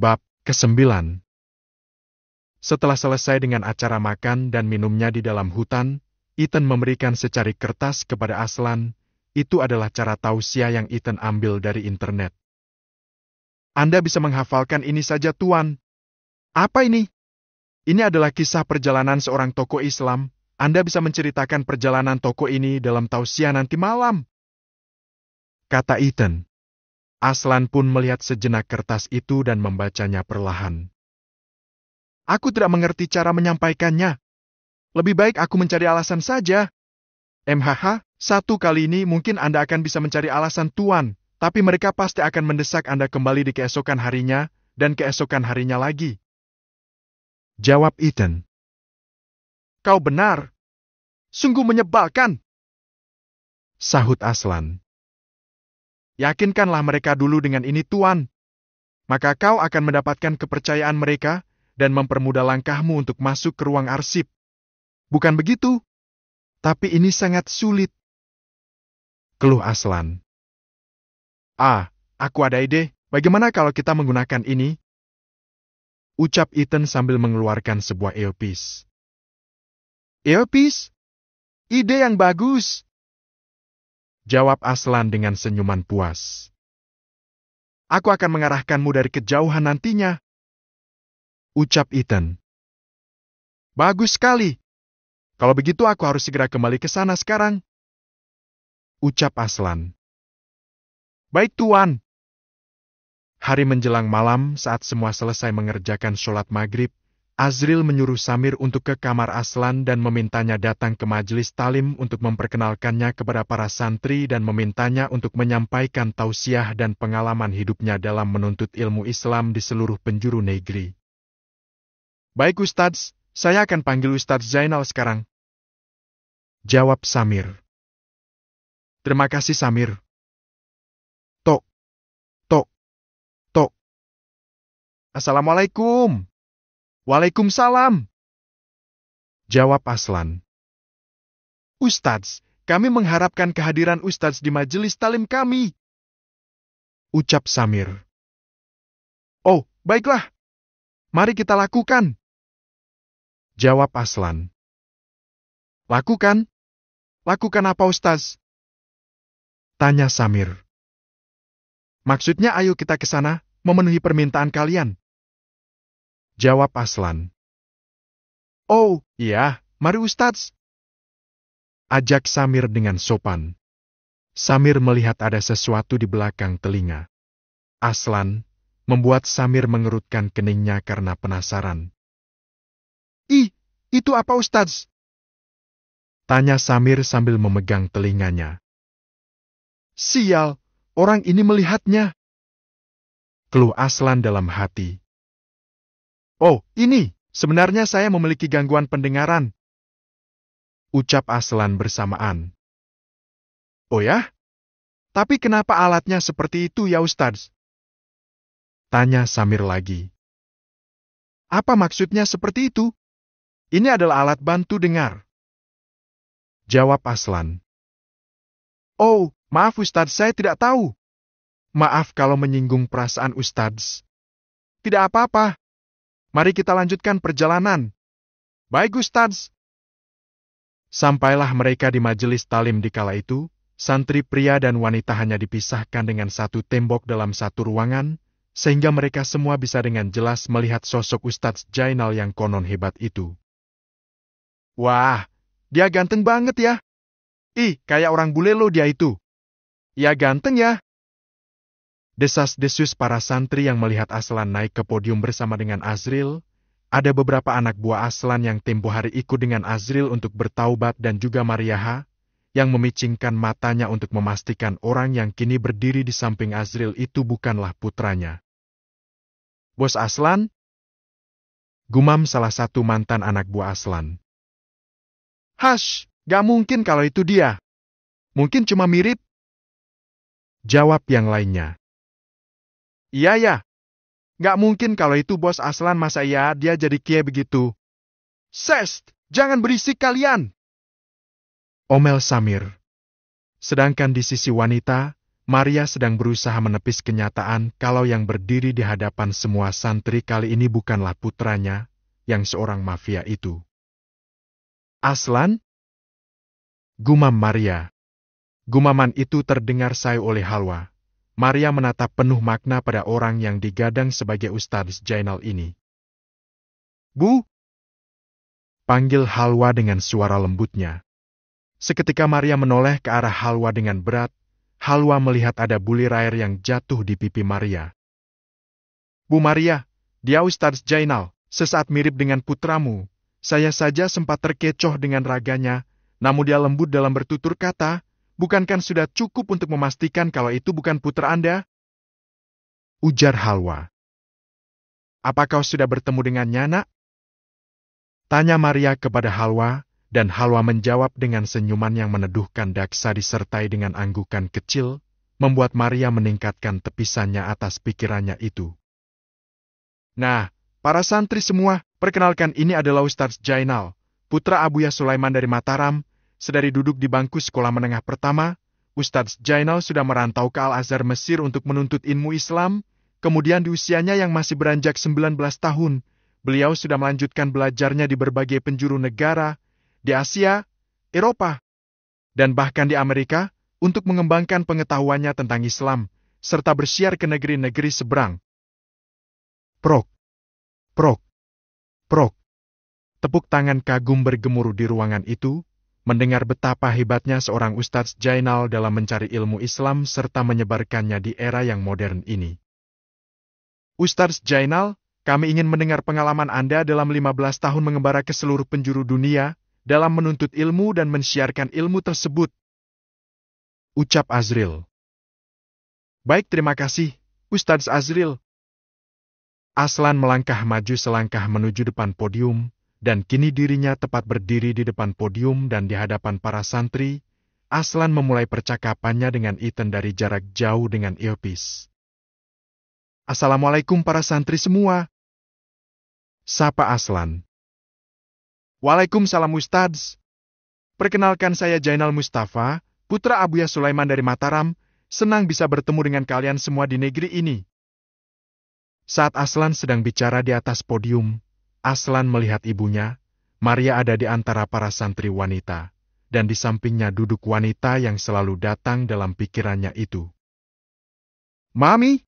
Bab ke-9 Setelah selesai dengan acara makan dan minumnya di dalam hutan, Ethan memberikan secari kertas kepada Aslan. Itu adalah cara tausia yang Ethan ambil dari internet. Anda bisa menghafalkan ini saja, Tuan. Apa ini? Ini adalah kisah perjalanan seorang toko Islam. Anda bisa menceritakan perjalanan toko ini dalam tausia nanti malam. Kata Ethan. Aslan pun melihat sejenak kertas itu dan membacanya perlahan. Aku tidak mengerti cara menyampaikannya. Lebih baik aku mencari alasan saja. MHH, satu kali ini mungkin Anda akan bisa mencari alasan Tuan, tapi mereka pasti akan mendesak Anda kembali di keesokan harinya, dan keesokan harinya lagi. Jawab Ethan. Kau benar. Sungguh menyebalkan. Sahut Aslan. Yakinkanlah mereka dulu dengan ini Tuan. Maka kau akan mendapatkan kepercayaan mereka dan mempermudah langkahmu untuk masuk ke ruang arsip. Bukan begitu? Tapi ini sangat sulit. Keluh Aslan. Ah, aku ada ide. Bagaimana kalau kita menggunakan ini? Ucap Ethan sambil mengeluarkan sebuah earpiece. Earpiece? Ide yang bagus. Jawab Aslan dengan senyuman puas. Aku akan mengarahkanmu dari kejauhan nantinya. Ucap Ethan. Bagus sekali. Kalau begitu aku harus segera kembali ke sana sekarang. Ucap Aslan. Baik tuan. Hari menjelang malam saat semua selesai mengerjakan sholat maghrib, Azril menyuruh Samir untuk ke kamar Aslan dan memintanya datang ke majelis talim untuk memperkenalkannya kepada para santri dan memintanya untuk menyampaikan tausiah dan pengalaman hidupnya dalam menuntut ilmu Islam di seluruh penjuru negeri. Baik Ustadz, saya akan panggil Ustadz Zainal sekarang. Jawab Samir. Terima kasih Samir. Tok. Tok. Tok. Assalamualaikum. Waalaikumsalam. Jawab Aslan. Ustadz, kami mengharapkan kehadiran Ustadz di majelis talim kami. Ucap Samir. Oh, baiklah. Mari kita lakukan. Jawab Aslan. Lakukan? Lakukan apa Ustaz? Tanya Samir. Maksudnya ayo kita ke sana, memenuhi permintaan kalian jawab Aslan. Oh, iya, mari Ustadz. Ajak Samir dengan sopan. Samir melihat ada sesuatu di belakang telinga. Aslan membuat Samir mengerutkan keningnya karena penasaran. Ih, itu apa Ustadz? Tanya Samir sambil memegang telinganya. Sial, orang ini melihatnya. Keluh Aslan dalam hati. Oh, ini, sebenarnya saya memiliki gangguan pendengaran. Ucap Aslan bersamaan. Oh ya? Tapi kenapa alatnya seperti itu ya Ustadz? Tanya Samir lagi. Apa maksudnya seperti itu? Ini adalah alat bantu dengar. Jawab Aslan. Oh, maaf Ustadz, saya tidak tahu. Maaf kalau menyinggung perasaan Ustadz. Tidak apa-apa, Mari kita lanjutkan perjalanan. Baik Ustadz. Sampailah mereka di majelis talim di kala itu, santri pria dan wanita hanya dipisahkan dengan satu tembok dalam satu ruangan, sehingga mereka semua bisa dengan jelas melihat sosok Ustadz Jainal yang konon hebat itu. Wah, dia ganteng banget ya. Ih, kayak orang bule loh dia itu. Ya ganteng ya. Desas-desus para santri yang melihat Aslan naik ke podium bersama dengan Azril, ada beberapa anak buah Aslan yang tempo hari ikut dengan Azril untuk bertaubat dan juga Mariaha, yang memicingkan matanya untuk memastikan orang yang kini berdiri di samping Azril itu bukanlah putranya. Bos Aslan? Gumam salah satu mantan anak buah Aslan. Hash, gak mungkin kalau itu dia. Mungkin cuma mirip. Jawab yang lainnya. Iya ya. Nggak mungkin kalau itu bos Aslan masa ya dia jadi kie begitu. Sest, jangan berisik kalian. Omel Samir. Sedangkan di sisi wanita, Maria sedang berusaha menepis kenyataan kalau yang berdiri di hadapan semua santri kali ini bukanlah putranya, yang seorang mafia itu. Aslan? Gumam Maria. Gumaman itu terdengar say oleh Halwa, Maria menatap penuh makna pada orang yang digadang sebagai Ustadz Jainal ini. Bu! Panggil Halwa dengan suara lembutnya. Seketika Maria menoleh ke arah Halwa dengan berat, Halwa melihat ada bulir air yang jatuh di pipi Maria. Bu Maria, dia Ustadz Jainal, sesaat mirip dengan putramu. Saya saja sempat terkecoh dengan raganya, namun dia lembut dalam bertutur kata, Bukankah sudah cukup untuk memastikan kalau itu bukan putra Anda? Ujar Halwa. Apa kau sudah bertemu dengan Nyana? Tanya Maria kepada Halwa, dan Halwa menjawab dengan senyuman yang meneduhkan daksa disertai dengan anggukan kecil, membuat Maria meningkatkan tepisannya atas pikirannya itu. Nah, para santri semua, perkenalkan ini adalah Ustaz Jainal, putra Abuya Sulaiman dari Mataram, sedari duduk di bangku sekolah menengah pertama, Ustadz Jainal sudah merantau ke Al-Azhar Mesir untuk menuntut ilmu Islam, kemudian di usianya yang masih beranjak 19 tahun, beliau sudah melanjutkan belajarnya di berbagai penjuru negara, di Asia, Eropa, dan bahkan di Amerika, untuk mengembangkan pengetahuannya tentang Islam, serta bersiar ke negeri-negeri seberang. Prok. Prok. Prok. Tepuk tangan kagum bergemuruh di ruangan itu, mendengar betapa hebatnya seorang Ustadz Jainal dalam mencari ilmu Islam serta menyebarkannya di era yang modern ini. Ustadz Jainal, kami ingin mendengar pengalaman Anda dalam 15 tahun mengembara ke seluruh penjuru dunia, dalam menuntut ilmu dan mensiarkan ilmu tersebut. Ucap Azril. Baik terima kasih, Ustadz Azril. Aslan melangkah maju selangkah menuju depan podium, dan kini dirinya tepat berdiri di depan podium dan di hadapan para santri, Aslan memulai percakapannya dengan Ethan dari jarak jauh dengan Ilpis. Assalamualaikum para santri semua. Sapa Aslan. Waalaikumsalam Ustadz. Perkenalkan saya Jainal Mustafa, putra Abuya Sulaiman dari Mataram, senang bisa bertemu dengan kalian semua di negeri ini. Saat Aslan sedang bicara di atas podium, Aslan melihat ibunya, Maria ada di antara para santri wanita, dan di sampingnya duduk wanita yang selalu datang dalam pikirannya itu. Mami,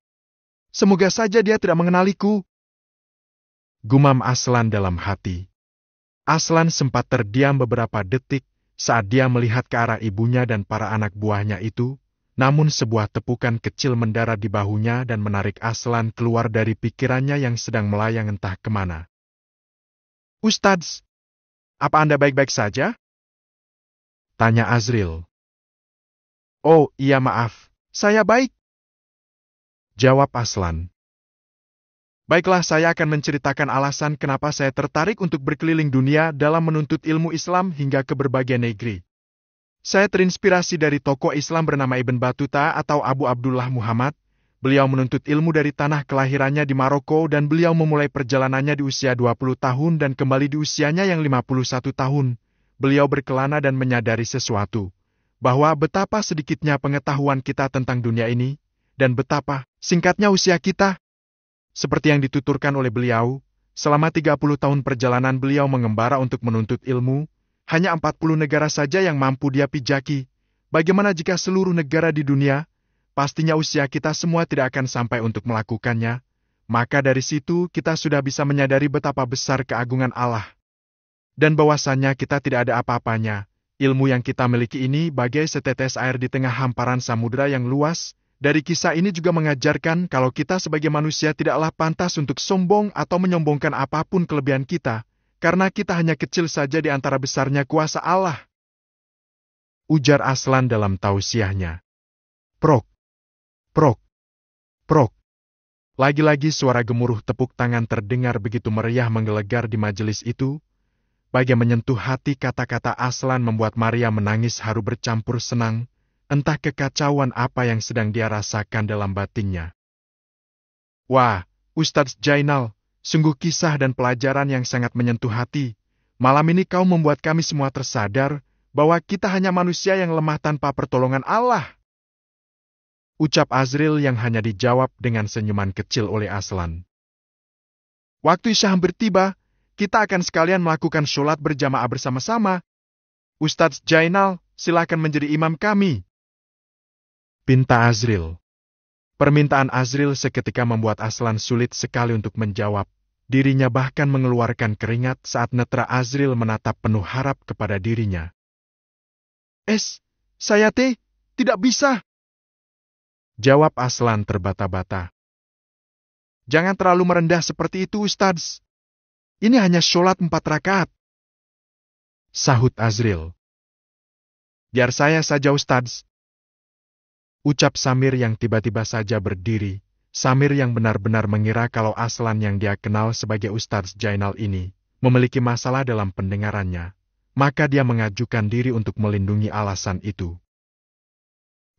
semoga saja dia tidak mengenaliku. Gumam Aslan dalam hati. Aslan sempat terdiam beberapa detik saat dia melihat ke arah ibunya dan para anak buahnya itu, namun sebuah tepukan kecil mendarat di bahunya dan menarik Aslan keluar dari pikirannya yang sedang melayang entah kemana. Ustadz, apa Anda baik-baik saja? Tanya Azril. Oh, iya maaf, saya baik. Jawab Aslan. Baiklah, saya akan menceritakan alasan kenapa saya tertarik untuk berkeliling dunia dalam menuntut ilmu Islam hingga ke berbagai negeri. Saya terinspirasi dari tokoh Islam bernama Ibn Batuta atau Abu Abdullah Muhammad, beliau menuntut ilmu dari tanah kelahirannya di Maroko dan beliau memulai perjalanannya di usia 20 tahun dan kembali di usianya yang 51 tahun. Beliau berkelana dan menyadari sesuatu, bahwa betapa sedikitnya pengetahuan kita tentang dunia ini, dan betapa singkatnya usia kita. Seperti yang dituturkan oleh beliau, selama 30 tahun perjalanan beliau mengembara untuk menuntut ilmu, hanya 40 negara saja yang mampu dia pijaki. Bagaimana jika seluruh negara di dunia pastinya usia kita semua tidak akan sampai untuk melakukannya, maka dari situ kita sudah bisa menyadari betapa besar keagungan Allah. Dan bahwasannya kita tidak ada apa-apanya, ilmu yang kita miliki ini bagai setetes air di tengah hamparan samudera yang luas, dari kisah ini juga mengajarkan kalau kita sebagai manusia tidaklah pantas untuk sombong atau menyombongkan apapun kelebihan kita, karena kita hanya kecil saja di antara besarnya kuasa Allah. Ujar Aslan dalam tausiahnya. Prok. Prok. Prok. Lagi-lagi suara gemuruh tepuk tangan terdengar begitu meriah menggelegar di majelis itu. Bagi menyentuh hati kata-kata Aslan membuat Maria menangis haru bercampur senang, entah kekacauan apa yang sedang dia rasakan dalam batinnya. Wah, Ustadz Jainal, sungguh kisah dan pelajaran yang sangat menyentuh hati. Malam ini kau membuat kami semua tersadar bahwa kita hanya manusia yang lemah tanpa pertolongan Allah. Ucap Azril yang hanya dijawab dengan senyuman kecil oleh Aslan. Waktu Isya hampir tiba, kita akan sekalian melakukan sholat berjamaah bersama-sama. Ustadz Jainal, silakan menjadi imam kami. Pinta Azril. Permintaan Azril seketika membuat Aslan sulit sekali untuk menjawab. Dirinya bahkan mengeluarkan keringat saat netra Azril menatap penuh harap kepada dirinya. Es, saya teh, tidak bisa. Jawab Aslan terbata-bata. Jangan terlalu merendah seperti itu, Ustadz. Ini hanya sholat empat rakaat. Sahut Azril. Biar saya saja, Ustadz. Ucap Samir yang tiba-tiba saja berdiri. Samir yang benar-benar mengira kalau Aslan yang dia kenal sebagai Ustadz Jainal ini memiliki masalah dalam pendengarannya, maka dia mengajukan diri untuk melindungi alasan itu.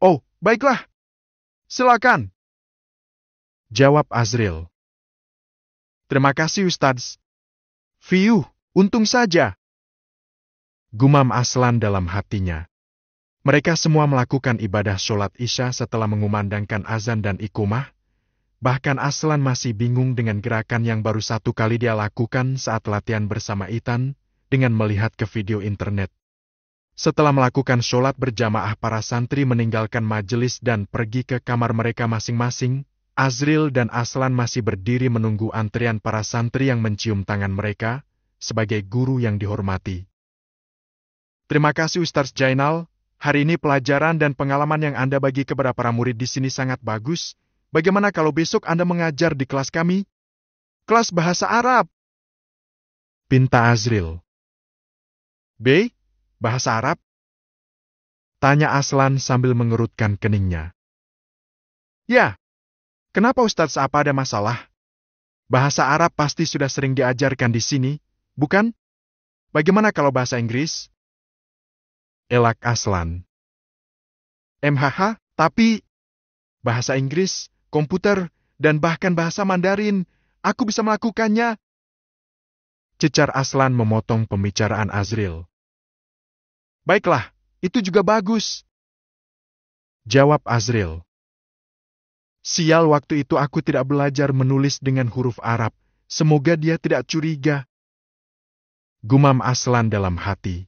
Oh, baiklah, Silakan. Jawab Azril. Terima kasih Ustadz. Fiu, untung saja. Gumam Aslan dalam hatinya. Mereka semua melakukan ibadah sholat isya setelah mengumandangkan azan dan ikumah. Bahkan Aslan masih bingung dengan gerakan yang baru satu kali dia lakukan saat latihan bersama Itan dengan melihat ke video internet. Setelah melakukan sholat berjamaah para santri meninggalkan majelis dan pergi ke kamar mereka masing-masing, Azril dan Aslan masih berdiri menunggu antrian para santri yang mencium tangan mereka, sebagai guru yang dihormati. Terima kasih Ustaz Jainal, hari ini pelajaran dan pengalaman yang Anda bagi kepada para murid di sini sangat bagus. Bagaimana kalau besok Anda mengajar di kelas kami? Kelas Bahasa Arab. Pinta Azril. Baik. Bahasa Arab? Tanya Aslan sambil mengerutkan keningnya. Ya. Kenapa Ustadz apa ada masalah? Bahasa Arab pasti sudah sering diajarkan di sini, bukan? Bagaimana kalau bahasa Inggris? Elak Aslan. MHH, tapi... Bahasa Inggris, komputer, dan bahkan bahasa Mandarin, aku bisa melakukannya. Cecar Aslan memotong pembicaraan Azril. Baiklah, itu juga bagus. Jawab Azril. Sial waktu itu aku tidak belajar menulis dengan huruf Arab. Semoga dia tidak curiga. Gumam Aslan dalam hati.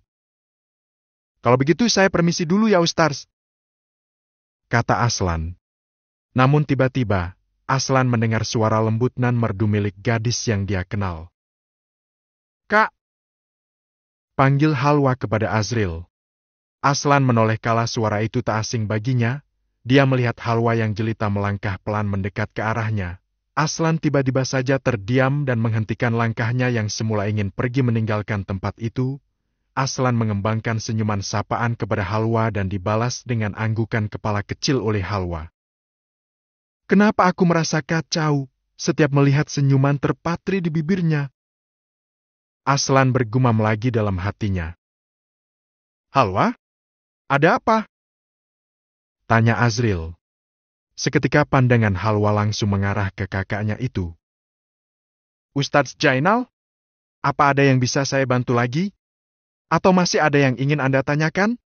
Kalau begitu saya permisi dulu ya Ustaz. Kata Aslan. Namun tiba-tiba, Aslan mendengar suara lembut nan merdu milik gadis yang dia kenal. Kak, Panggil Halwa kepada Azril. Aslan menoleh kala suara itu tak asing baginya, dia melihat Halwa yang jelita melangkah pelan mendekat ke arahnya. Aslan tiba-tiba saja terdiam dan menghentikan langkahnya yang semula ingin pergi meninggalkan tempat itu. Aslan mengembangkan senyuman sapaan kepada Halwa dan dibalas dengan anggukan kepala kecil oleh Halwa. Kenapa aku merasa kacau setiap melihat senyuman terpatri di bibirnya? Aslan bergumam lagi dalam hatinya. Halwa? Ada apa? Tanya Azril. Seketika pandangan Halwa langsung mengarah ke kakaknya itu. Ustadz Jainal? Apa ada yang bisa saya bantu lagi? Atau masih ada yang ingin Anda tanyakan?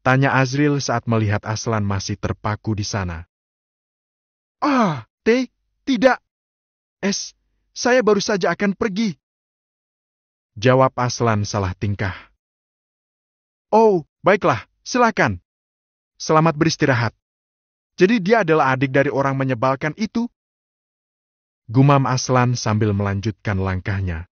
Tanya Azril saat melihat Aslan masih terpaku di sana. Ah, T, tidak. S, saya baru saja akan pergi jawab Aslan salah tingkah. Oh, baiklah, silakan. Selamat beristirahat. Jadi dia adalah adik dari orang menyebalkan itu? Gumam Aslan sambil melanjutkan langkahnya.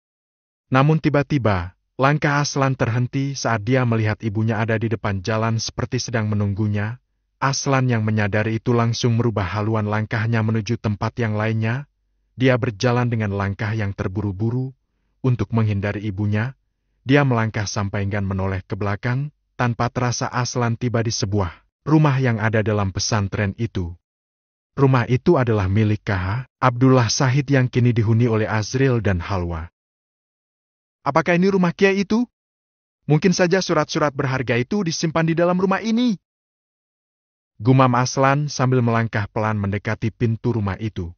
Namun tiba-tiba, langkah Aslan terhenti saat dia melihat ibunya ada di depan jalan seperti sedang menunggunya. Aslan yang menyadari itu langsung merubah haluan langkahnya menuju tempat yang lainnya. Dia berjalan dengan langkah yang terburu-buru, untuk menghindari ibunya, dia melangkah sampai enggan menoleh ke belakang, tanpa terasa Aslan tiba di sebuah rumah yang ada dalam pesantren itu. Rumah itu adalah milik KH, Abdullah Sahid yang kini dihuni oleh Azril dan Halwa. Apakah ini rumah Kiai itu? Mungkin saja surat-surat berharga itu disimpan di dalam rumah ini. Gumam Aslan sambil melangkah pelan mendekati pintu rumah itu.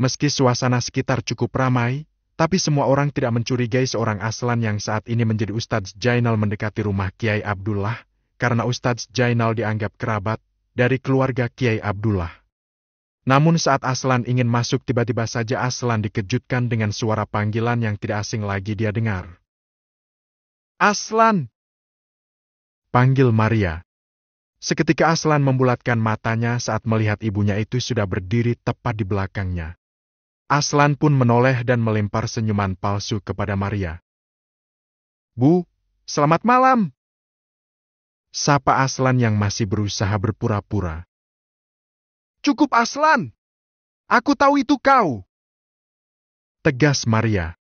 Meski suasana sekitar cukup ramai, tapi semua orang tidak mencurigai seorang Aslan yang saat ini menjadi Ustadz Jainal mendekati rumah Kiai Abdullah, karena Ustadz Jainal dianggap kerabat dari keluarga Kiai Abdullah. Namun saat Aslan ingin masuk tiba-tiba saja Aslan dikejutkan dengan suara panggilan yang tidak asing lagi dia dengar. Aslan! Panggil Maria. Seketika Aslan membulatkan matanya saat melihat ibunya itu sudah berdiri tepat di belakangnya. Aslan pun menoleh dan melempar senyuman palsu kepada Maria. Bu, selamat malam. Sapa Aslan yang masih berusaha berpura-pura. Cukup Aslan. Aku tahu itu kau. Tegas Maria.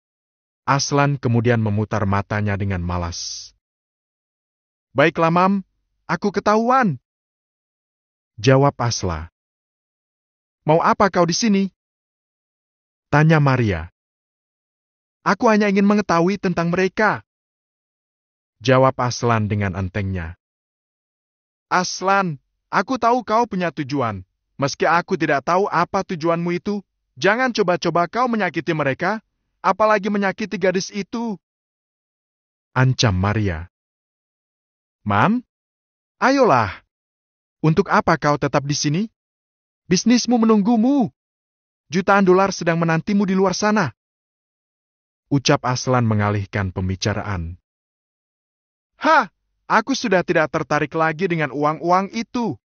Aslan kemudian memutar matanya dengan malas. Baiklah, Mam. Aku ketahuan. Jawab Asla. Mau apa kau di sini? Tanya Maria. Aku hanya ingin mengetahui tentang mereka. Jawab Aslan dengan entengnya. Aslan, aku tahu kau punya tujuan. Meski aku tidak tahu apa tujuanmu itu, jangan coba-coba kau menyakiti mereka, apalagi menyakiti gadis itu. Ancam Maria. Mam, ayolah. Untuk apa kau tetap di sini? Bisnismu menunggumu. Jutaan dolar sedang menantimu di luar sana. Ucap Aslan mengalihkan pembicaraan. Hah, aku sudah tidak tertarik lagi dengan uang-uang itu.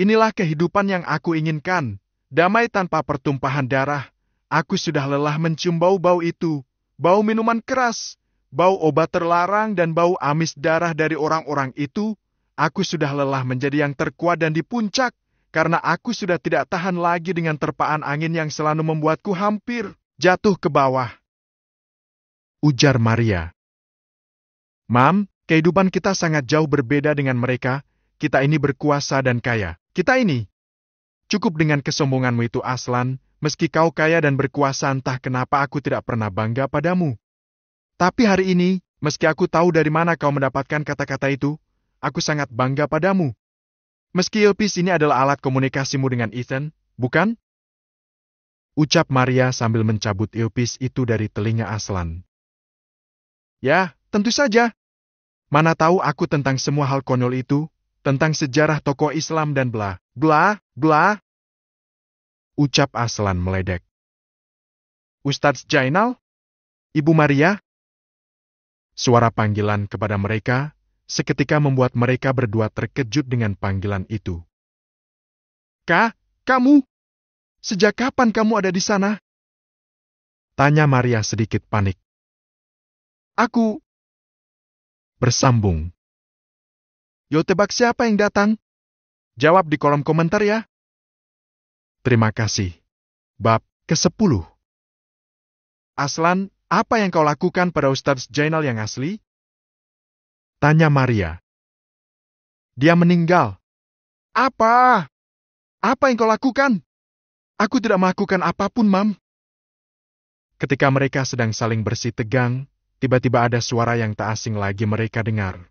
Inilah kehidupan yang aku inginkan. Damai tanpa pertumpahan darah. Aku sudah lelah mencium bau-bau itu. Bau minuman keras, bau obat terlarang dan bau amis darah dari orang-orang itu. Aku sudah lelah menjadi yang terkuat dan di puncak karena aku sudah tidak tahan lagi dengan terpaan angin yang selalu membuatku hampir jatuh ke bawah. Ujar Maria. Mam, kehidupan kita sangat jauh berbeda dengan mereka. Kita ini berkuasa dan kaya. Kita ini. Cukup dengan kesombonganmu itu, Aslan. Meski kau kaya dan berkuasa, entah kenapa aku tidak pernah bangga padamu. Tapi hari ini, meski aku tahu dari mana kau mendapatkan kata-kata itu, aku sangat bangga padamu. Meski earpiece ini adalah alat komunikasimu dengan Ethan, bukan? Ucap Maria sambil mencabut earpiece itu dari telinga Aslan. Ya, tentu saja. Mana tahu aku tentang semua hal konyol itu, tentang sejarah tokoh Islam dan bla, bla, bla. Ucap Aslan meledek. Ustadz Jainal? Ibu Maria? Suara panggilan kepada mereka seketika membuat mereka berdua terkejut dengan panggilan itu. Kak, kamu? Sejak kapan kamu ada di sana? Tanya Maria sedikit panik. Aku bersambung. Yo tebak siapa yang datang? Jawab di kolom komentar ya. Terima kasih. Bab ke-10 Aslan, apa yang kau lakukan pada Ustadz Jainal yang asli? Tanya Maria. Dia meninggal. Apa? Apa yang kau lakukan? Aku tidak melakukan apapun, Mam. Ketika mereka sedang saling bersih tegang, tiba-tiba ada suara yang tak asing lagi mereka dengar.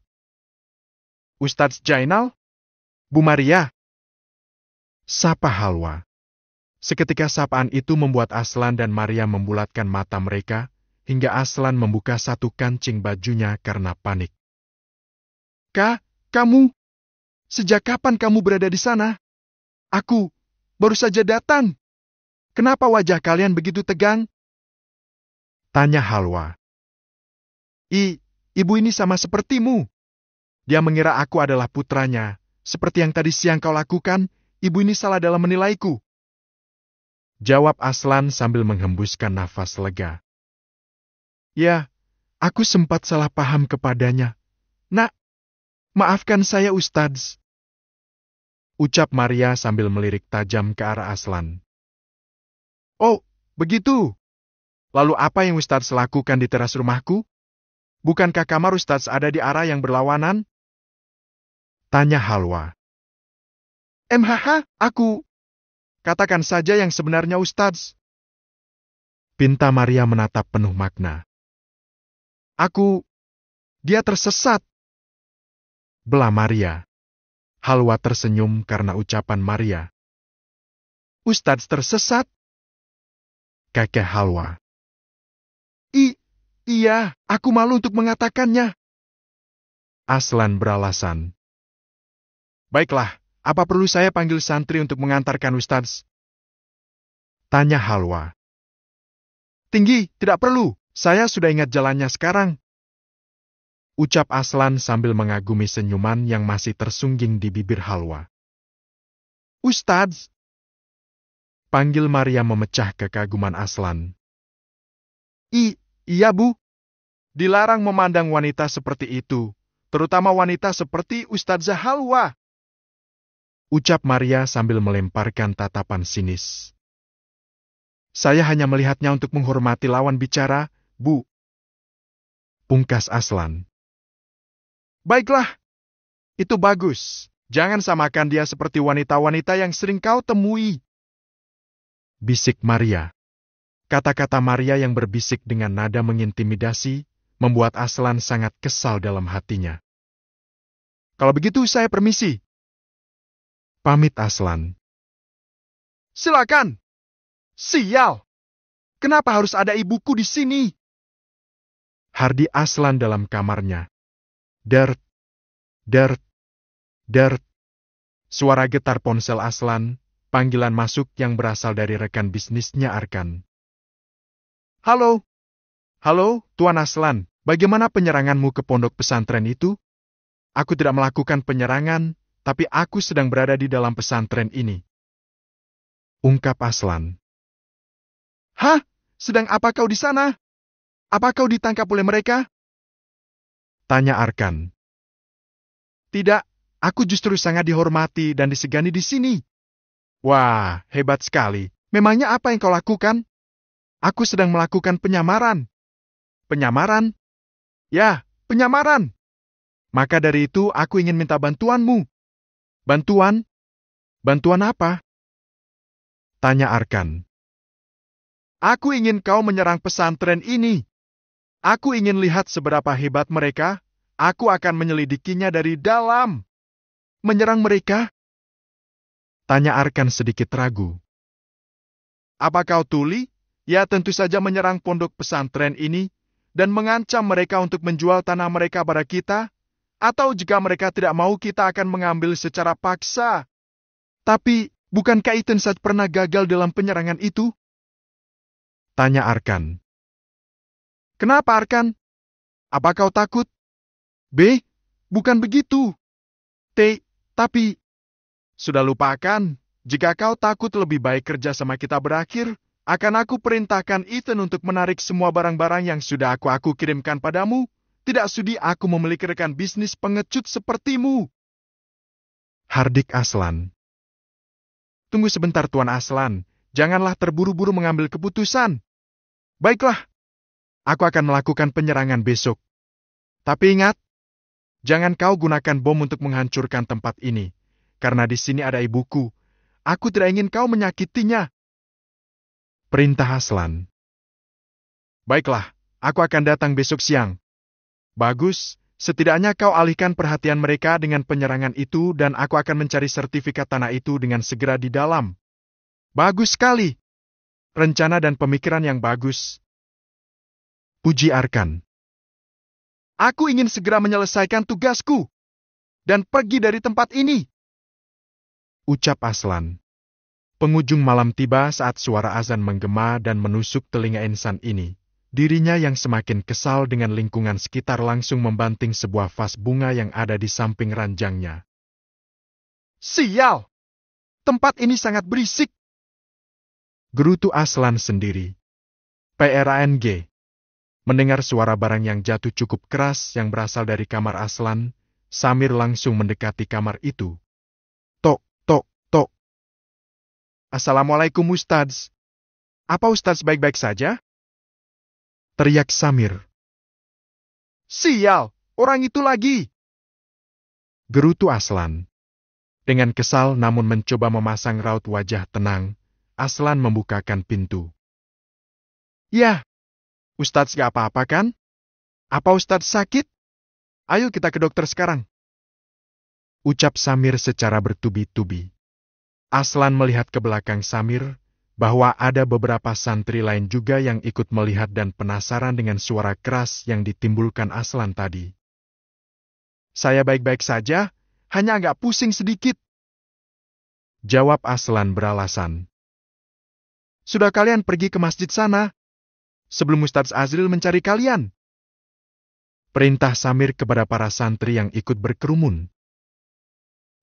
Ustadz Jainal? Bu Maria? Sapa Halwa. Seketika sapaan itu membuat Aslan dan Maria membulatkan mata mereka, hingga Aslan membuka satu kancing bajunya karena panik. Kak, kamu? Sejak kapan kamu berada di sana? Aku baru saja datang. Kenapa wajah kalian begitu tegang? Tanya Halwa. I, ibu ini sama sepertimu. Dia mengira aku adalah putranya. Seperti yang tadi siang kau lakukan, ibu ini salah dalam menilaiku. Jawab Aslan sambil menghembuskan nafas lega. Ya, aku sempat salah paham kepadanya. Nak, Maafkan saya Ustadz. Ucap Maria sambil melirik tajam ke arah Aslan. Oh, begitu. Lalu apa yang Ustadz lakukan di teras rumahku? Bukankah kamar Ustadz ada di arah yang berlawanan? Tanya Halwa. MHH, aku. Katakan saja yang sebenarnya Ustadz. Pinta Maria menatap penuh makna. Aku, dia tersesat. Belah Maria. Halwa tersenyum karena ucapan Maria. Ustadz tersesat? Kakek Halwa. I, iya, aku malu untuk mengatakannya. Aslan beralasan. Baiklah, apa perlu saya panggil santri untuk mengantarkan Ustadz? Tanya Halwa. Tinggi, tidak perlu. Saya sudah ingat jalannya sekarang. Ucap Aslan sambil mengagumi senyuman yang masih tersungging di bibir Halwa. Ustadz! Panggil Maria memecah kekaguman Aslan. I, iya bu. Dilarang memandang wanita seperti itu, terutama wanita seperti Ustadzah Halwa. Ucap Maria sambil melemparkan tatapan sinis. Saya hanya melihatnya untuk menghormati lawan bicara, Bu. Pungkas Aslan. Baiklah. Itu bagus. Jangan samakan dia seperti wanita-wanita yang sering kau temui. Bisik Maria. Kata-kata Maria yang berbisik dengan nada mengintimidasi, membuat Aslan sangat kesal dalam hatinya. Kalau begitu saya permisi. Pamit Aslan. Silakan. Sial. Kenapa harus ada ibuku di sini? Hardi Aslan dalam kamarnya. Dart, dart, dart. Suara getar ponsel Aslan, panggilan masuk yang berasal dari rekan bisnisnya Arkan. Halo, halo, Tuan Aslan, bagaimana penyeranganmu ke pondok pesantren itu? Aku tidak melakukan penyerangan, tapi aku sedang berada di dalam pesantren ini. Ungkap Aslan. Hah? Sedang apa kau di sana? Apa kau ditangkap oleh mereka? Tanya Arkan. Tidak, aku justru sangat dihormati dan disegani di sini. Wah, hebat sekali. Memangnya apa yang kau lakukan? Aku sedang melakukan penyamaran. Penyamaran? Ya, penyamaran. Maka dari itu aku ingin minta bantuanmu. Bantuan? Bantuan apa? Tanya Arkan. Aku ingin kau menyerang pesantren ini. Aku ingin lihat seberapa hebat mereka, aku akan menyelidikinya dari dalam. Menyerang mereka? Tanya Arkan sedikit ragu. Apa kau tuli? Ya tentu saja menyerang pondok pesantren ini dan mengancam mereka untuk menjual tanah mereka pada kita, atau jika mereka tidak mau kita akan mengambil secara paksa. Tapi, bukankah Ethan saat pernah gagal dalam penyerangan itu? Tanya Arkan. Kenapa Arkan? Apa kau takut? B. Bukan begitu. T. Tapi. Sudah lupakan, jika kau takut lebih baik kerja sama kita berakhir, akan aku perintahkan Ethan untuk menarik semua barang-barang yang sudah aku aku kirimkan padamu. Tidak sudi aku memiliki rekan bisnis pengecut sepertimu. Hardik Aslan Tunggu sebentar Tuan Aslan, janganlah terburu-buru mengambil keputusan. Baiklah, Aku akan melakukan penyerangan besok. Tapi ingat, jangan kau gunakan bom untuk menghancurkan tempat ini, karena di sini ada ibuku. Aku tidak ingin kau menyakitinya. Perintah Aslan. Baiklah, aku akan datang besok siang. Bagus, setidaknya kau alihkan perhatian mereka dengan penyerangan itu dan aku akan mencari sertifikat tanah itu dengan segera di dalam. Bagus sekali. Rencana dan pemikiran yang bagus. Puji Arkan. Aku ingin segera menyelesaikan tugasku dan pergi dari tempat ini. Ucap Aslan. Pengujung malam tiba saat suara azan menggema dan menusuk telinga insan ini. Dirinya yang semakin kesal dengan lingkungan sekitar langsung membanting sebuah vas bunga yang ada di samping ranjangnya. Sial! Tempat ini sangat berisik! Gerutu Aslan sendiri. PRANG Mendengar suara barang yang jatuh cukup keras yang berasal dari kamar Aslan, Samir langsung mendekati kamar itu. Tok, tok, tok. Assalamualaikum Ustadz. Apa Ustadz baik-baik saja? Teriak Samir. Sial, orang itu lagi. Gerutu Aslan. Dengan kesal namun mencoba memasang raut wajah tenang, Aslan membukakan pintu. Yah, Ustadz gak apa-apa kan? Apa Ustadz sakit? Ayo kita ke dokter sekarang. Ucap Samir secara bertubi-tubi. Aslan melihat ke belakang Samir, bahwa ada beberapa santri lain juga yang ikut melihat dan penasaran dengan suara keras yang ditimbulkan Aslan tadi. Saya baik-baik saja, hanya agak pusing sedikit. Jawab Aslan beralasan. Sudah kalian pergi ke masjid sana, sebelum Ustadz Azril mencari kalian. Perintah Samir kepada para santri yang ikut berkerumun.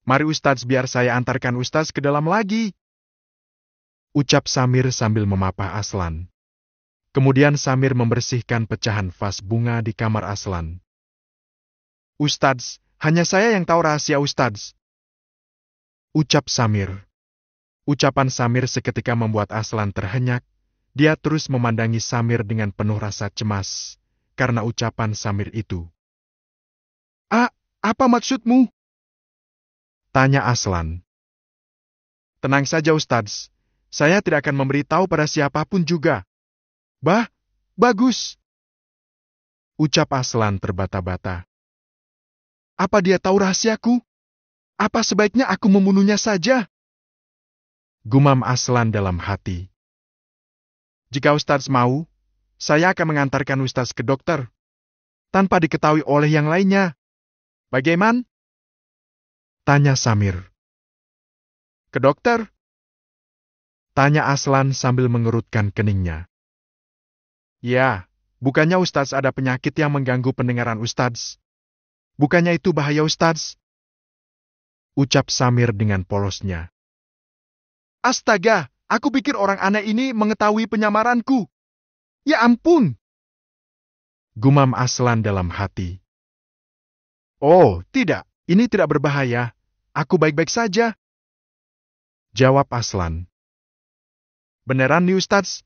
Mari Ustadz biar saya antarkan Ustadz ke dalam lagi. Ucap Samir sambil memapah Aslan. Kemudian Samir membersihkan pecahan vas bunga di kamar Aslan. Ustadz, hanya saya yang tahu rahasia Ustadz. Ucap Samir. Ucapan Samir seketika membuat Aslan terhenyak, dia terus memandangi Samir dengan penuh rasa cemas, karena ucapan Samir itu. A, apa maksudmu? Tanya Aslan. Tenang saja Ustadz, saya tidak akan memberitahu pada siapapun juga. Bah, bagus. Ucap Aslan terbata-bata. Apa dia tahu rahasiaku? Apa sebaiknya aku membunuhnya saja? Gumam Aslan dalam hati. Jika Ustaz mau, saya akan mengantarkan Ustaz ke dokter. Tanpa diketahui oleh yang lainnya. Bagaimana? Tanya Samir. Ke dokter? Tanya Aslan sambil mengerutkan keningnya. Ya, bukannya Ustadz ada penyakit yang mengganggu pendengaran Ustadz. Bukannya itu bahaya Ustadz? Ucap Samir dengan polosnya. Astaga, Aku pikir orang aneh ini mengetahui penyamaranku. Ya ampun! Gumam Aslan dalam hati. Oh, tidak. Ini tidak berbahaya. Aku baik-baik saja. Jawab Aslan. Beneran New Stats?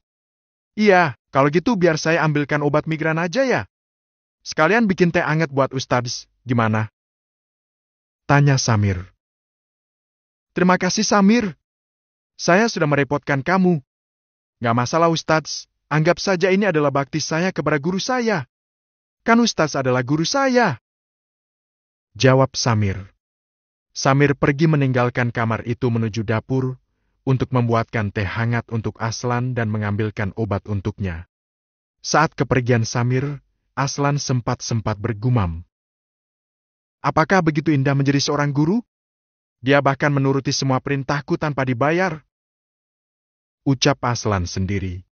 Iya, kalau gitu biar saya ambilkan obat migran aja ya. Sekalian bikin teh anget buat Ustadz, gimana? Tanya Samir. Terima kasih Samir, saya sudah merepotkan kamu. Gak masalah Ustadz, anggap saja ini adalah bakti saya kepada guru saya. Kan Ustadz adalah guru saya. Jawab Samir. Samir pergi meninggalkan kamar itu menuju dapur untuk membuatkan teh hangat untuk Aslan dan mengambilkan obat untuknya. Saat kepergian Samir, Aslan sempat-sempat bergumam. Apakah begitu indah menjadi seorang guru? Dia bahkan menuruti semua perintahku tanpa dibayar ucap Aslan sendiri.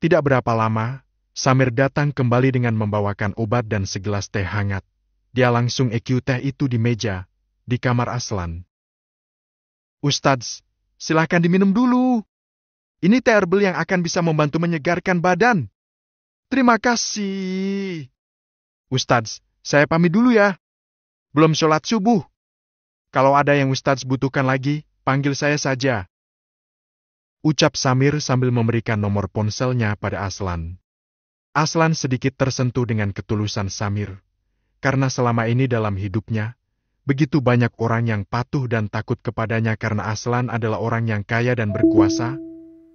Tidak berapa lama, Samir datang kembali dengan membawakan obat dan segelas teh hangat. Dia langsung EQ teh itu di meja, di kamar Aslan. Ustadz, silahkan diminum dulu. Ini teh herbal yang akan bisa membantu menyegarkan badan. Terima kasih. Ustadz, saya pamit dulu ya. Belum sholat subuh. Kalau ada yang Ustadz butuhkan lagi, panggil saya saja ucap Samir sambil memberikan nomor ponselnya pada Aslan. Aslan sedikit tersentuh dengan ketulusan Samir, karena selama ini dalam hidupnya, begitu banyak orang yang patuh dan takut kepadanya karena Aslan adalah orang yang kaya dan berkuasa,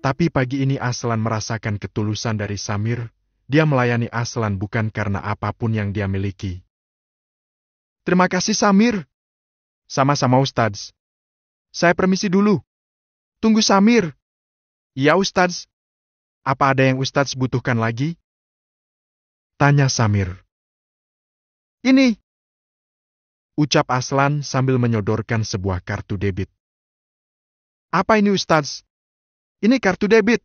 tapi pagi ini Aslan merasakan ketulusan dari Samir, dia melayani Aslan bukan karena apapun yang dia miliki. Terima kasih Samir. Sama-sama Ustadz. Saya permisi dulu. Tunggu Samir. Ya Ustadz, apa ada yang Ustadz butuhkan lagi? Tanya Samir. Ini, ucap Aslan sambil menyodorkan sebuah kartu debit. Apa ini Ustadz? Ini kartu debit.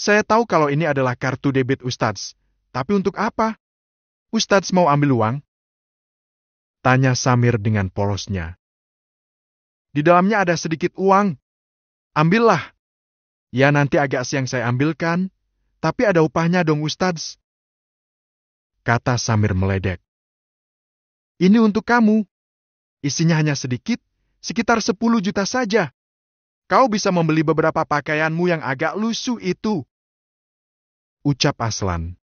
Saya tahu kalau ini adalah kartu debit Ustadz, tapi untuk apa? Ustadz mau ambil uang? Tanya Samir dengan polosnya. Di dalamnya ada sedikit uang. Ambillah. Ya nanti agak siang saya ambilkan, tapi ada upahnya dong Ustadz. Kata Samir meledek. Ini untuk kamu. Isinya hanya sedikit, sekitar 10 juta saja. Kau bisa membeli beberapa pakaianmu yang agak lusuh itu. Ucap Aslan.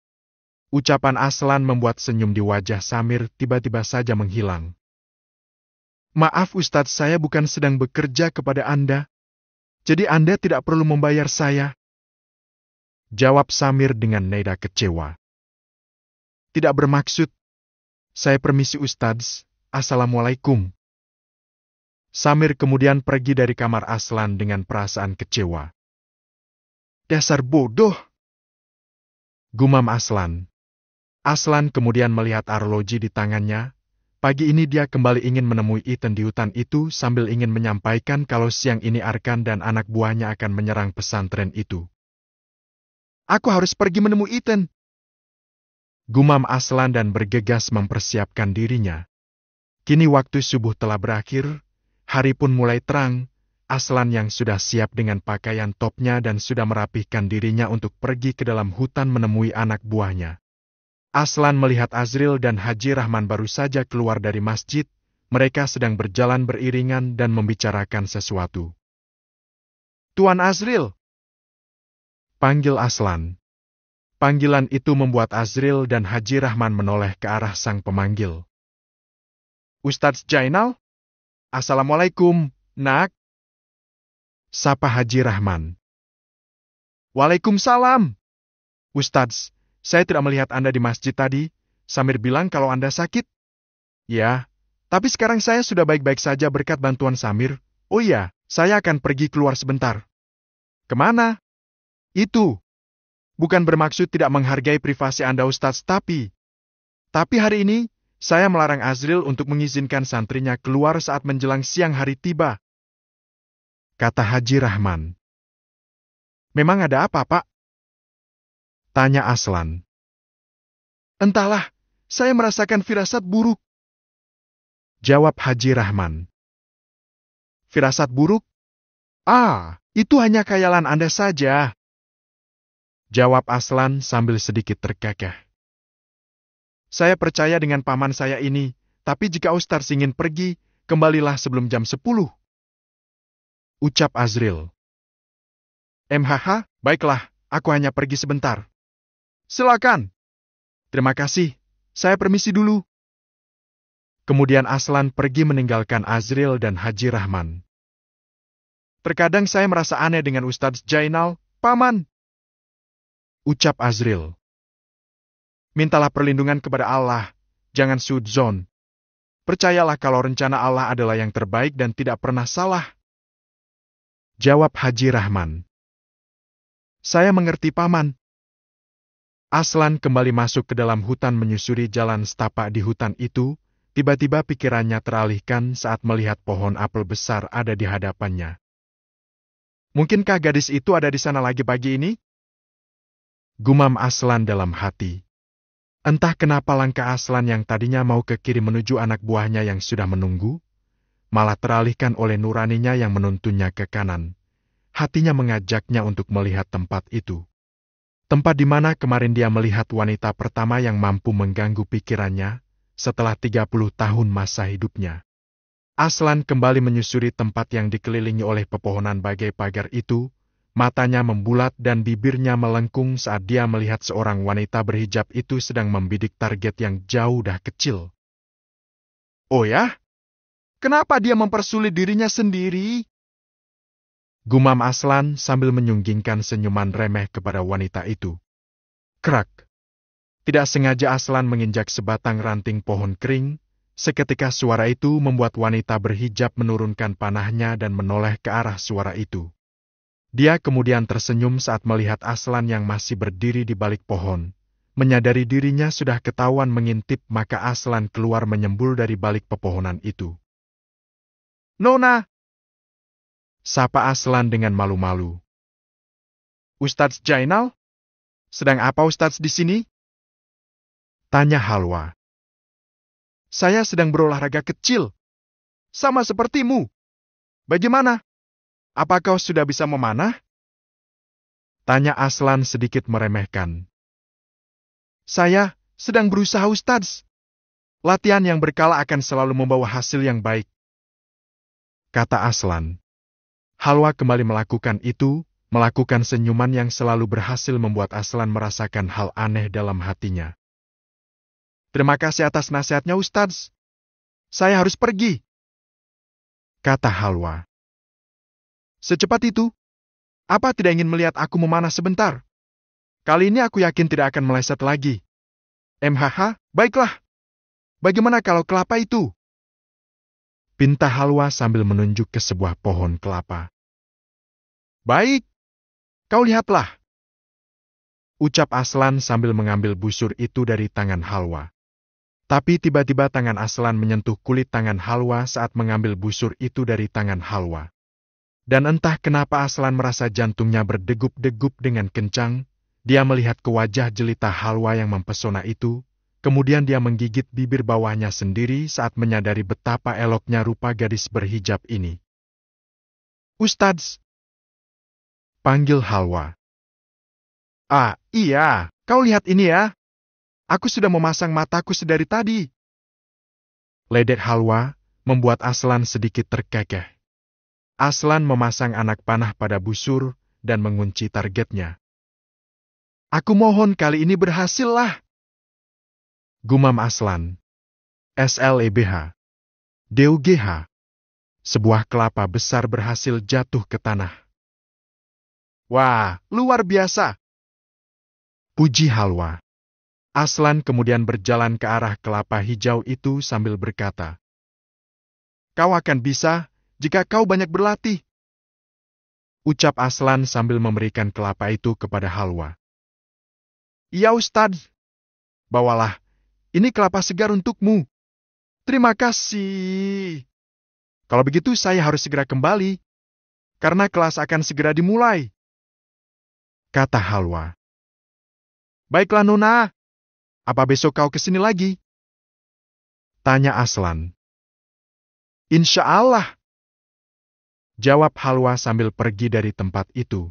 Ucapan Aslan membuat senyum di wajah Samir tiba-tiba saja menghilang. Maaf Ustadz, saya bukan sedang bekerja kepada Anda. Jadi Anda tidak perlu membayar saya? Jawab Samir dengan nada kecewa. Tidak bermaksud. Saya permisi Ustadz. Assalamualaikum. Samir kemudian pergi dari kamar Aslan dengan perasaan kecewa. Dasar bodoh! Gumam Aslan. Aslan kemudian melihat arloji di tangannya, Pagi ini dia kembali ingin menemui Ethan di hutan itu sambil ingin menyampaikan kalau siang ini Arkan dan anak buahnya akan menyerang pesantren itu. Aku harus pergi menemui Ethan. Gumam Aslan dan bergegas mempersiapkan dirinya. Kini waktu subuh telah berakhir, hari pun mulai terang, Aslan yang sudah siap dengan pakaian topnya dan sudah merapihkan dirinya untuk pergi ke dalam hutan menemui anak buahnya. Aslan melihat Azril dan Haji Rahman baru saja keluar dari masjid, mereka sedang berjalan beriringan dan membicarakan sesuatu. Tuan Azril! Panggil Aslan. Panggilan itu membuat Azril dan Haji Rahman menoleh ke arah sang pemanggil. Ustadz Jainal? Assalamualaikum, nak. Sapa Haji Rahman. Waalaikumsalam. Ustadz, saya tidak melihat Anda di masjid tadi, Samir bilang kalau Anda sakit. Ya, tapi sekarang saya sudah baik-baik saja berkat bantuan Samir. Oh iya, saya akan pergi keluar sebentar. Kemana? Itu. Bukan bermaksud tidak menghargai privasi Anda Ustadz, tapi... Tapi hari ini, saya melarang Azril untuk mengizinkan santrinya keluar saat menjelang siang hari tiba. Kata Haji Rahman. Memang ada apa, Pak? Tanya Aslan. Entahlah, saya merasakan firasat buruk. Jawab Haji Rahman. Firasat buruk? Ah, itu hanya khayalan Anda saja. Jawab Aslan sambil sedikit tergagah. Saya percaya dengan paman saya ini, tapi jika Ustaz ingin pergi, kembalilah sebelum jam 10. Ucap Azril. MHH, baiklah, aku hanya pergi sebentar. Silakan. Terima kasih, saya permisi dulu. Kemudian Aslan pergi meninggalkan Azril dan Haji Rahman. Terkadang saya merasa aneh dengan Ustadz Jainal, Paman. Ucap Azril. Mintalah perlindungan kepada Allah, jangan sudzon. Percayalah kalau rencana Allah adalah yang terbaik dan tidak pernah salah. Jawab Haji Rahman. Saya mengerti Paman. Aslan kembali masuk ke dalam hutan menyusuri jalan setapak di hutan itu, tiba-tiba pikirannya teralihkan saat melihat pohon apel besar ada di hadapannya. Mungkinkah gadis itu ada di sana lagi pagi ini? Gumam Aslan dalam hati. Entah kenapa langkah Aslan yang tadinya mau ke kiri menuju anak buahnya yang sudah menunggu, malah teralihkan oleh nuraninya yang menuntunnya ke kanan. Hatinya mengajaknya untuk melihat tempat itu. Tempat di mana kemarin dia melihat wanita pertama yang mampu mengganggu pikirannya setelah 30 tahun masa hidupnya. Aslan kembali menyusuri tempat yang dikelilingi oleh pepohonan bagai pagar itu, matanya membulat dan bibirnya melengkung saat dia melihat seorang wanita berhijab itu sedang membidik target yang jauh dah kecil. Oh ya? Kenapa dia mempersulit dirinya sendiri? Gumam Aslan sambil menyunggingkan senyuman remeh kepada wanita itu. Krak! Tidak sengaja Aslan menginjak sebatang ranting pohon kering, seketika suara itu membuat wanita berhijab menurunkan panahnya dan menoleh ke arah suara itu. Dia kemudian tersenyum saat melihat Aslan yang masih berdiri di balik pohon. Menyadari dirinya sudah ketahuan mengintip maka Aslan keluar menyembul dari balik pepohonan itu. Nona, Sapa Aslan dengan malu-malu. Ustadz Jainal? Sedang apa Ustadz di sini? Tanya Halwa. Saya sedang berolahraga kecil. Sama sepertimu. Bagaimana? Apa kau sudah bisa memanah? Tanya Aslan sedikit meremehkan. Saya sedang berusaha Ustadz. Latihan yang berkala akan selalu membawa hasil yang baik. Kata Aslan. Halwa kembali melakukan itu, melakukan senyuman yang selalu berhasil membuat Aslan merasakan hal aneh dalam hatinya. Terima kasih atas nasihatnya Ustadz. Saya harus pergi. Kata Halwa. Secepat itu, apa tidak ingin melihat aku memanah sebentar? Kali ini aku yakin tidak akan meleset lagi. MHH, baiklah. Bagaimana kalau kelapa itu? Pinta Halwa sambil menunjuk ke sebuah pohon kelapa. Baik, kau lihatlah. Ucap Aslan sambil mengambil busur itu dari tangan Halwa. Tapi tiba-tiba tangan Aslan menyentuh kulit tangan Halwa saat mengambil busur itu dari tangan Halwa. Dan entah kenapa Aslan merasa jantungnya berdegup-degup dengan kencang, dia melihat ke wajah jelita Halwa yang mempesona itu, Kemudian dia menggigit bibir bawahnya sendiri saat menyadari betapa eloknya rupa gadis berhijab ini. Ustadz! Panggil Halwa. Ah, iya, kau lihat ini ya. Aku sudah memasang mataku sedari tadi. Ledek Halwa membuat Aslan sedikit terkekeh. Aslan memasang anak panah pada busur dan mengunci targetnya. Aku mohon kali ini berhasillah. Gumam Aslan, SLEBH, DUGH, sebuah kelapa besar berhasil jatuh ke tanah. Wah, luar biasa! Puji Halwa. Aslan kemudian berjalan ke arah kelapa hijau itu sambil berkata, Kau akan bisa jika kau banyak berlatih. Ucap Aslan sambil memberikan kelapa itu kepada Halwa. Ya Ustadz, bawalah ini kelapa segar untukmu. Terima kasih. Kalau begitu saya harus segera kembali, karena kelas akan segera dimulai. Kata Halwa. Baiklah Nona, apa besok kau kesini lagi? Tanya Aslan. Insya Allah. Jawab Halwa sambil pergi dari tempat itu.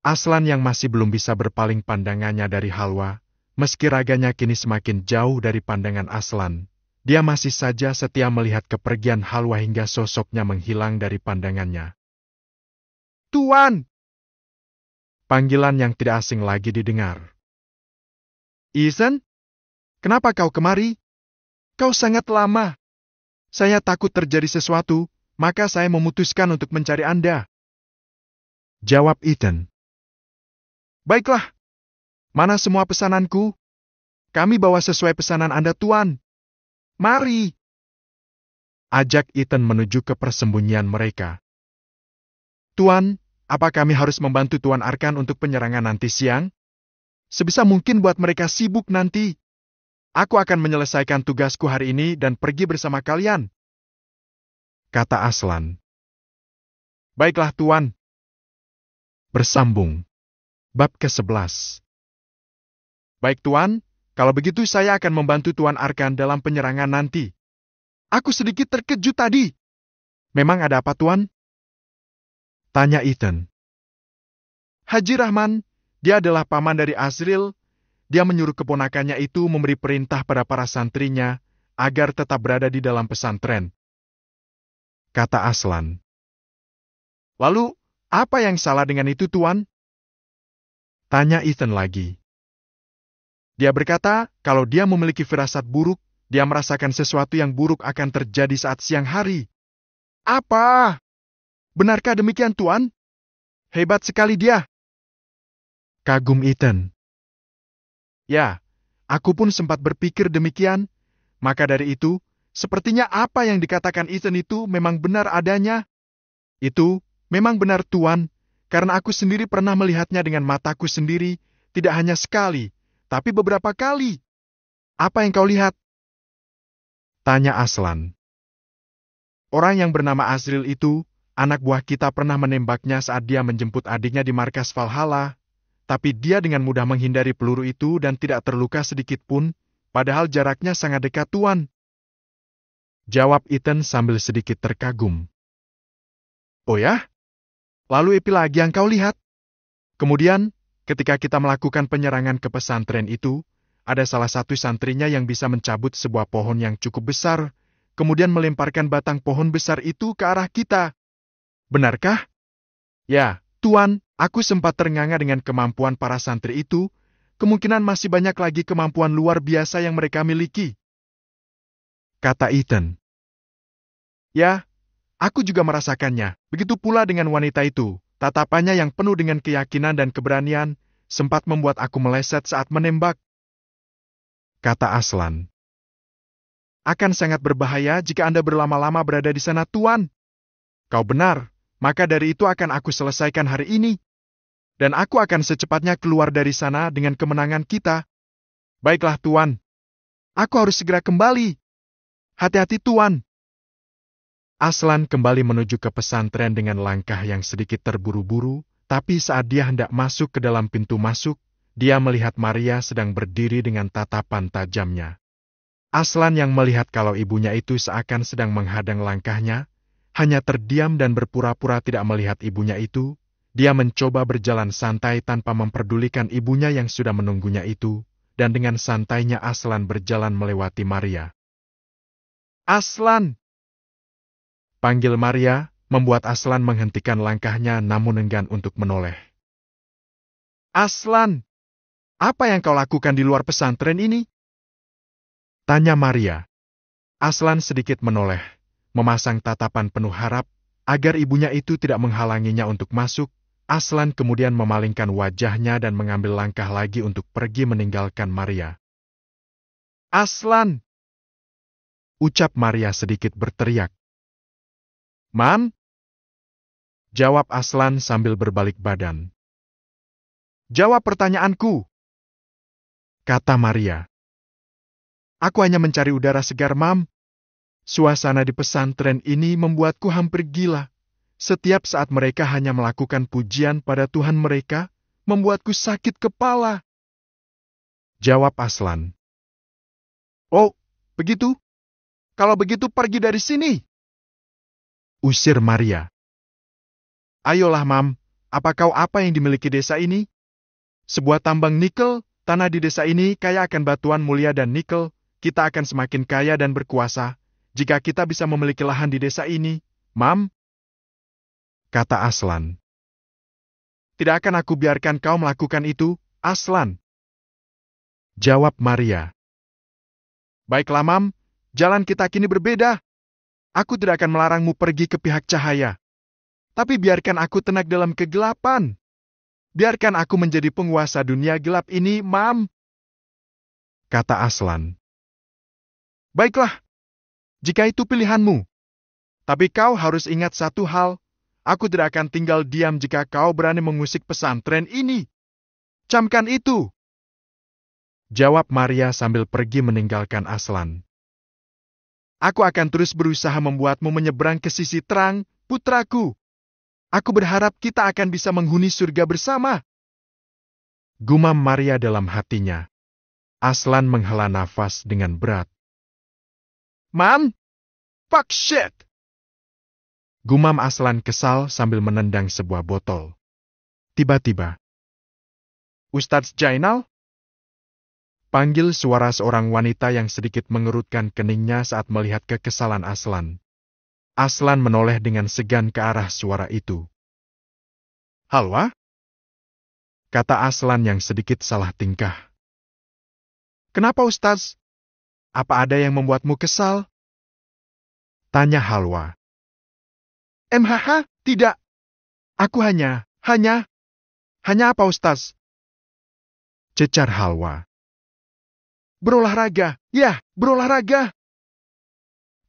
Aslan yang masih belum bisa berpaling pandangannya dari Halwa, Meski raganya kini semakin jauh dari pandangan Aslan, dia masih saja setia melihat kepergian Halwa hingga sosoknya menghilang dari pandangannya. Tuan! Panggilan yang tidak asing lagi didengar. Ethan, Kenapa kau kemari? Kau sangat lama. Saya takut terjadi sesuatu, maka saya memutuskan untuk mencari Anda. Jawab Ethan. Baiklah, Mana semua pesananku? Kami bawa sesuai pesanan Anda, Tuan. Mari! Ajak Ethan menuju ke persembunyian mereka. Tuan, apa kami harus membantu Tuan Arkan untuk penyerangan nanti siang? Sebisa mungkin buat mereka sibuk nanti. Aku akan menyelesaikan tugasku hari ini dan pergi bersama kalian. Kata Aslan. Baiklah Tuan. Bersambung. Bab ke-11 Baik Tuan, kalau begitu saya akan membantu Tuan Arkan dalam penyerangan nanti. Aku sedikit terkejut tadi. Memang ada apa Tuan? Tanya Ethan. Haji Rahman, dia adalah paman dari Azril. Dia menyuruh keponakannya itu memberi perintah pada para santrinya agar tetap berada di dalam pesantren. Kata Aslan. Lalu, apa yang salah dengan itu, Tuan? Tanya Ethan lagi. Dia berkata, kalau dia memiliki firasat buruk, dia merasakan sesuatu yang buruk akan terjadi saat siang hari. Apa? Benarkah demikian, Tuan? Hebat sekali dia. Kagum Ethan. Ya, aku pun sempat berpikir demikian. Maka dari itu, sepertinya apa yang dikatakan Ethan itu memang benar adanya. Itu memang benar, Tuan, karena aku sendiri pernah melihatnya dengan mataku sendiri, tidak hanya sekali, tapi beberapa kali. Apa yang kau lihat? Tanya Aslan. Orang yang bernama Azril itu, anak buah kita pernah menembaknya saat dia menjemput adiknya di markas Valhalla, tapi dia dengan mudah menghindari peluru itu dan tidak terluka sedikit pun, padahal jaraknya sangat dekat Tuan. Jawab Ethan sambil sedikit terkagum. Oh ya? Lalu Epi lagi yang kau lihat? Kemudian, Ketika kita melakukan penyerangan ke pesantren itu, ada salah satu santrinya yang bisa mencabut sebuah pohon yang cukup besar, kemudian melemparkan batang pohon besar itu ke arah kita. Benarkah? Ya, Tuan, aku sempat ternganga dengan kemampuan para santri itu, kemungkinan masih banyak lagi kemampuan luar biasa yang mereka miliki. Kata Ethan. Ya, aku juga merasakannya. Begitu pula dengan wanita itu. Tatapannya yang penuh dengan keyakinan dan keberanian sempat membuat aku meleset saat menembak. Kata Aslan. Akan sangat berbahaya jika Anda berlama-lama berada di sana, Tuan. Kau benar, maka dari itu akan aku selesaikan hari ini. Dan aku akan secepatnya keluar dari sana dengan kemenangan kita. Baiklah, Tuan. Aku harus segera kembali. Hati-hati, Tuan. Aslan kembali menuju ke pesantren dengan langkah yang sedikit terburu-buru, tapi saat dia hendak masuk ke dalam pintu masuk, dia melihat Maria sedang berdiri dengan tatapan tajamnya. Aslan yang melihat kalau ibunya itu seakan sedang menghadang langkahnya, hanya terdiam dan berpura-pura tidak melihat ibunya itu, dia mencoba berjalan santai tanpa memperdulikan ibunya yang sudah menunggunya itu, dan dengan santainya Aslan berjalan melewati Maria. Aslan, Panggil Maria, membuat Aslan menghentikan langkahnya namun enggan untuk menoleh. Aslan! Apa yang kau lakukan di luar pesantren ini? Tanya Maria. Aslan sedikit menoleh, memasang tatapan penuh harap, agar ibunya itu tidak menghalanginya untuk masuk, Aslan kemudian memalingkan wajahnya dan mengambil langkah lagi untuk pergi meninggalkan Maria. Aslan! Ucap Maria sedikit berteriak. Mam? Jawab Aslan sambil berbalik badan. Jawab pertanyaanku, kata Maria. Aku hanya mencari udara segar, Mam. Suasana di pesantren ini membuatku hampir gila. Setiap saat mereka hanya melakukan pujian pada Tuhan mereka, membuatku sakit kepala. Jawab Aslan. Oh, begitu? Kalau begitu pergi dari sini usir Maria. Ayolah, Mam, apa kau apa yang dimiliki desa ini? Sebuah tambang nikel, tanah di desa ini kaya akan batuan mulia dan nikel, kita akan semakin kaya dan berkuasa, jika kita bisa memiliki lahan di desa ini, Mam, kata Aslan. Tidak akan aku biarkan kau melakukan itu, Aslan. Jawab Maria. Baiklah, Mam, jalan kita kini berbeda. Aku tidak akan melarangmu pergi ke pihak cahaya. Tapi biarkan aku tenang dalam kegelapan. Biarkan aku menjadi penguasa dunia gelap ini, Mam. Kata Aslan. Baiklah, jika itu pilihanmu. Tapi kau harus ingat satu hal, aku tidak akan tinggal diam jika kau berani mengusik pesantren ini. Camkan itu. Jawab Maria sambil pergi meninggalkan Aslan. Aku akan terus berusaha membuatmu menyeberang ke sisi terang, putraku. Aku berharap kita akan bisa menghuni surga bersama. Gumam Maria dalam hatinya. Aslan menghela nafas dengan berat. Mam! Fuck shit! Gumam Aslan kesal sambil menendang sebuah botol. Tiba-tiba. Ustadz Jainal? Panggil suara seorang wanita yang sedikit mengerutkan keningnya saat melihat kekesalan Aslan. Aslan menoleh dengan segan ke arah suara itu. Halwa? Kata Aslan yang sedikit salah tingkah. Kenapa Ustaz? Apa ada yang membuatmu kesal? Tanya Halwa. MHH, tidak. Aku hanya, hanya, hanya apa Ustaz? Cecar Halwa berolahraga, ya, berolahraga,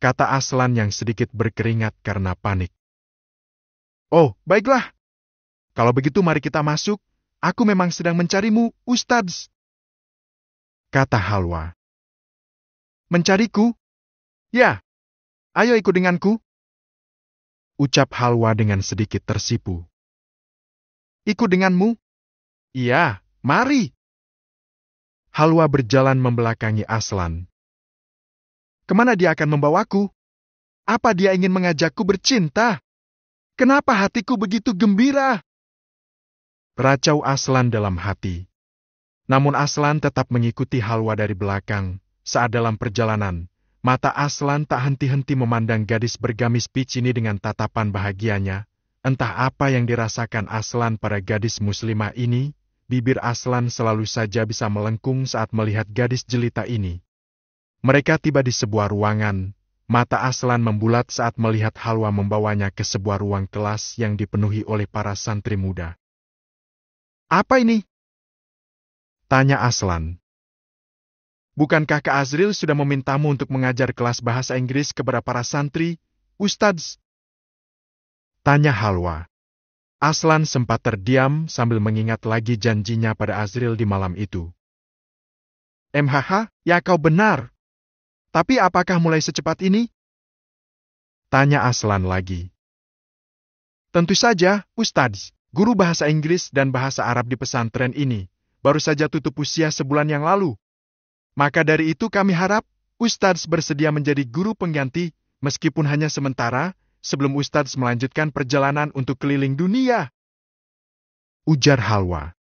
kata Aslan yang sedikit berkeringat karena panik. Oh, baiklah. Kalau begitu mari kita masuk. Aku memang sedang mencarimu, Ustadz. Kata Halwa. Mencariku? Ya. Ayo ikut denganku. Ucap Halwa dengan sedikit tersipu. Ikut denganmu? Iya, mari. Halwa berjalan membelakangi Aslan. Kemana dia akan membawaku? Apa dia ingin mengajakku bercinta? Kenapa hatiku begitu gembira? Racau Aslan dalam hati. Namun Aslan tetap mengikuti Halwa dari belakang. Saat dalam perjalanan, mata Aslan tak henti-henti memandang gadis bergamis peach ini dengan tatapan bahagianya. Entah apa yang dirasakan Aslan pada gadis muslimah ini, bibir Aslan selalu saja bisa melengkung saat melihat gadis jelita ini. Mereka tiba di sebuah ruangan, mata Aslan membulat saat melihat Halwa membawanya ke sebuah ruang kelas yang dipenuhi oleh para santri muda. Apa ini? Tanya Aslan. Bukankah Kak Azril sudah memintamu untuk mengajar kelas bahasa Inggris kepada para santri, Ustadz? Tanya Halwa. Aslan sempat terdiam sambil mengingat lagi janjinya pada Azril di malam itu. MHH, ya kau benar. Tapi apakah mulai secepat ini? Tanya Aslan lagi. Tentu saja, Ustadz, guru bahasa Inggris dan bahasa Arab di pesantren ini, baru saja tutup usia sebulan yang lalu. Maka dari itu kami harap, Ustadz bersedia menjadi guru pengganti, meskipun hanya sementara, sebelum Ustadz melanjutkan perjalanan untuk keliling dunia. Ujar Halwa.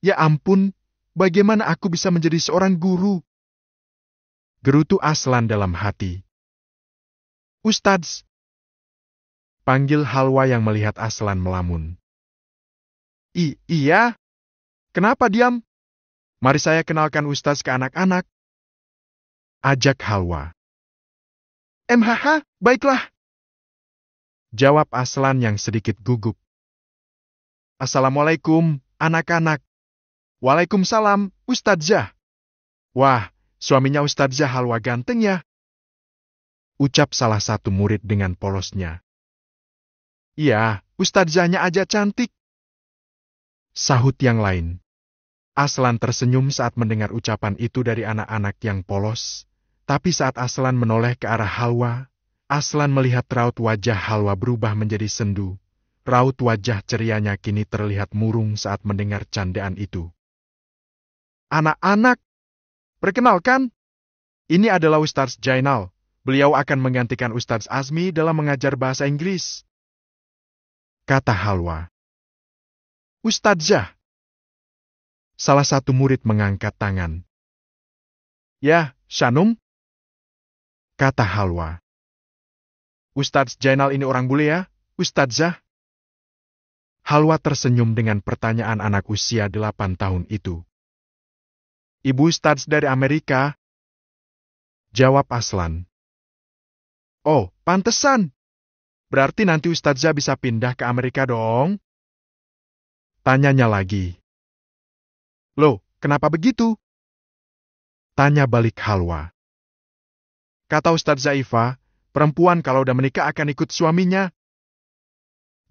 Ya ampun, bagaimana aku bisa menjadi seorang guru? Gerutu Aslan dalam hati. Ustadz! Panggil Halwa yang melihat Aslan melamun. I iya? Kenapa diam? Mari saya kenalkan Ustadz ke anak-anak. Ajak Halwa. MHH, baiklah. Jawab Aslan yang sedikit gugup. Assalamualaikum, anak-anak. Waalaikumsalam, Ustadzah. Wah, suaminya Ustadzah halwa ganteng ya. Ucap salah satu murid dengan polosnya. Iya, Ustadzahnya aja cantik. Sahut yang lain. Aslan tersenyum saat mendengar ucapan itu dari anak-anak yang polos, tapi saat Aslan menoleh ke arah Halwa, Aslan melihat raut wajah Halwa berubah menjadi sendu. Raut wajah cerianya kini terlihat murung saat mendengar candaan itu. Anak-anak, perkenalkan, ini adalah Ustaz Jainal. Beliau akan menggantikan Ustaz Azmi dalam mengajar bahasa Inggris. Kata Halwa. Ustazah. Salah satu murid mengangkat tangan. Ya, Shanum? Kata Halwa. Ustadz Jainal ini orang bule ya, Ustadzah? Halwa tersenyum dengan pertanyaan anak usia delapan tahun itu. Ibu Ustadz dari Amerika? Jawab Aslan. Oh, pantesan. Berarti nanti Ustadzah bisa pindah ke Amerika dong? Tanyanya lagi. Loh, kenapa begitu? Tanya balik Halwa. Kata Ustadz Zaifa, Perempuan kalau udah menikah akan ikut suaminya.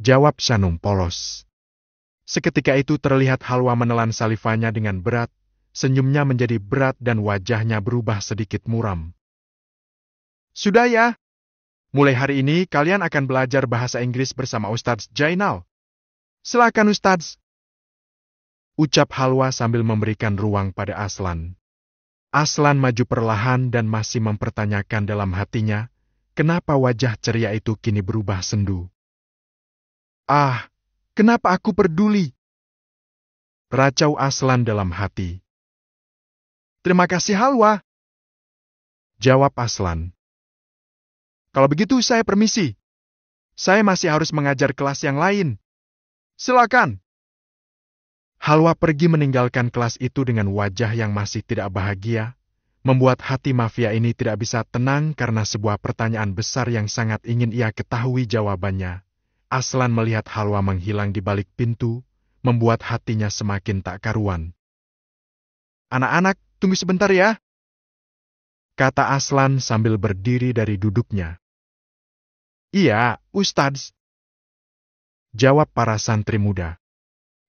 Jawab Sanum polos. Seketika itu terlihat Halwa menelan salivanya dengan berat, senyumnya menjadi berat dan wajahnya berubah sedikit muram. Sudah ya, mulai hari ini kalian akan belajar bahasa Inggris bersama Ustadz Jainal. Silakan Ustadz. Ucap Halwa sambil memberikan ruang pada Aslan. Aslan maju perlahan dan masih mempertanyakan dalam hatinya, kenapa wajah ceria itu kini berubah sendu. Ah, kenapa aku peduli? Racau Aslan dalam hati. Terima kasih Halwa. Jawab Aslan. Kalau begitu saya permisi. Saya masih harus mengajar kelas yang lain. Silakan. Halwa pergi meninggalkan kelas itu dengan wajah yang masih tidak bahagia, membuat hati mafia ini tidak bisa tenang karena sebuah pertanyaan besar yang sangat ingin ia ketahui jawabannya. Aslan melihat Halwa menghilang di balik pintu, membuat hatinya semakin tak karuan. Anak-anak, tunggu sebentar ya. Kata Aslan sambil berdiri dari duduknya. Iya, Ustadz. Jawab para santri muda.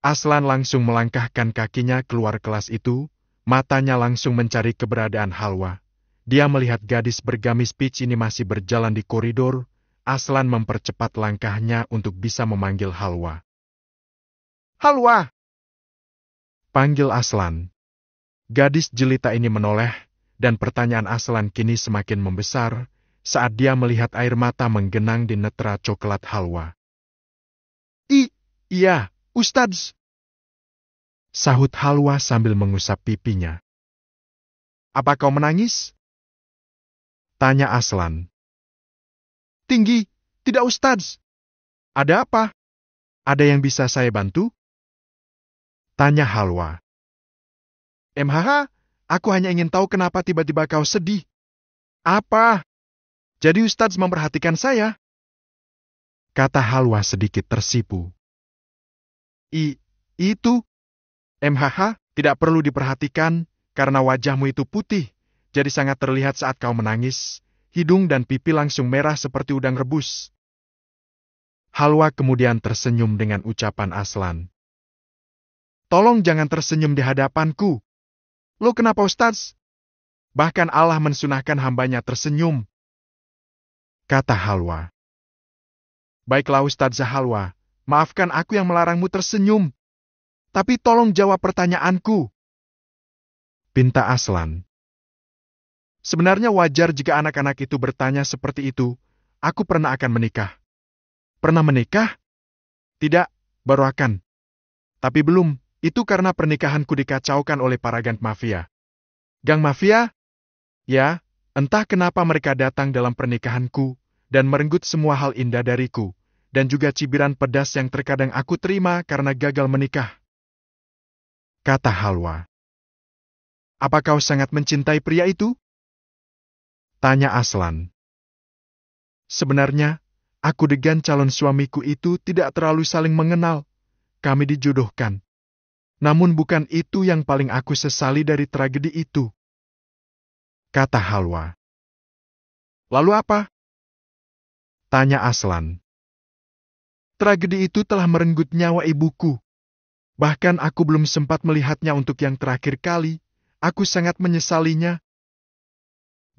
Aslan langsung melangkahkan kakinya keluar kelas itu, Matanya langsung mencari keberadaan Halwa. Dia melihat gadis bergamis peach ini masih berjalan di koridor, Aslan mempercepat langkahnya untuk bisa memanggil Halwa. Halwa! Panggil Aslan. Gadis jelita ini menoleh, dan pertanyaan Aslan kini semakin membesar saat dia melihat air mata menggenang di netra coklat halwa. I, iya, Ustadz. Sahut Halwa sambil mengusap pipinya. Apa kau menangis? Tanya Aslan. Tinggi, tidak Ustadz. Ada apa? Ada yang bisa saya bantu? Tanya Halwa. MHH, aku hanya ingin tahu kenapa tiba-tiba kau sedih. Apa? Jadi Ustadz memperhatikan saya? Kata Halwa sedikit tersipu. I, itu, MHH, tidak perlu diperhatikan, karena wajahmu itu putih, jadi sangat terlihat saat kau menangis, hidung dan pipi langsung merah seperti udang rebus. Halwa kemudian tersenyum dengan ucapan Aslan. Tolong jangan tersenyum di hadapanku. Lo kenapa Ustaz? Bahkan Allah mensunahkan hambanya tersenyum. Kata Halwa. Baiklah Ustaz Zahalwa, maafkan aku yang melarangmu tersenyum tapi tolong jawab pertanyaanku. Pinta Aslan. Sebenarnya wajar jika anak-anak itu bertanya seperti itu. Aku pernah akan menikah. Pernah menikah? Tidak, baru akan. Tapi belum, itu karena pernikahanku dikacaukan oleh para gang mafia. Gang mafia? Ya, entah kenapa mereka datang dalam pernikahanku dan merenggut semua hal indah dariku, dan juga cibiran pedas yang terkadang aku terima karena gagal menikah kata Halwa. Apa kau sangat mencintai pria itu? Tanya Aslan. Sebenarnya, aku dengan calon suamiku itu tidak terlalu saling mengenal. Kami dijodohkan. Namun bukan itu yang paling aku sesali dari tragedi itu. Kata Halwa. Lalu apa? Tanya Aslan. Tragedi itu telah merenggut nyawa ibuku. Bahkan aku belum sempat melihatnya untuk yang terakhir kali, aku sangat menyesalinya.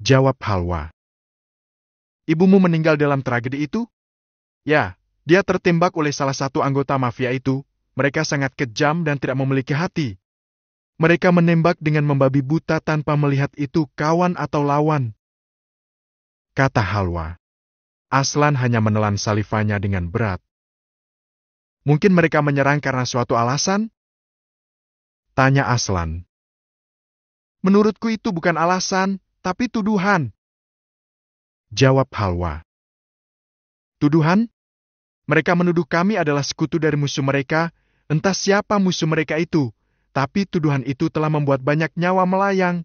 Jawab Halwa. Ibumu meninggal dalam tragedi itu? Ya, dia tertembak oleh salah satu anggota mafia itu. Mereka sangat kejam dan tidak memiliki hati. Mereka menembak dengan membabi buta tanpa melihat itu kawan atau lawan. Kata Halwa. Aslan hanya menelan salivanya dengan berat. Mungkin mereka menyerang karena suatu alasan? Tanya Aslan. Menurutku itu bukan alasan, tapi tuduhan. Jawab Halwa. Tuduhan? Mereka menuduh kami adalah sekutu dari musuh mereka, entah siapa musuh mereka itu, tapi tuduhan itu telah membuat banyak nyawa melayang.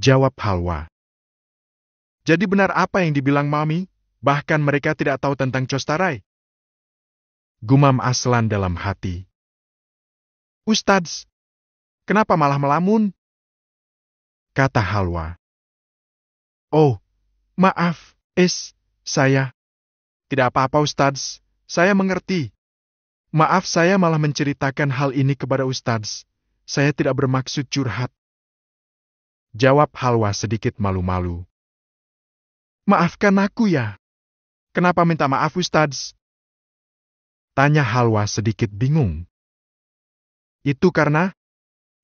Jawab Halwa. Jadi benar apa yang dibilang Mami, bahkan mereka tidak tahu tentang Costarai gumam Aslan dalam hati. Ustadz, kenapa malah melamun? Kata Halwa. Oh, maaf, Es, saya. Tidak apa-apa Ustadz, saya mengerti. Maaf saya malah menceritakan hal ini kepada Ustadz. Saya tidak bermaksud curhat. Jawab Halwa sedikit malu-malu. Maafkan aku ya. Kenapa minta maaf Ustadz? Tanya Halwa sedikit bingung. Itu karena...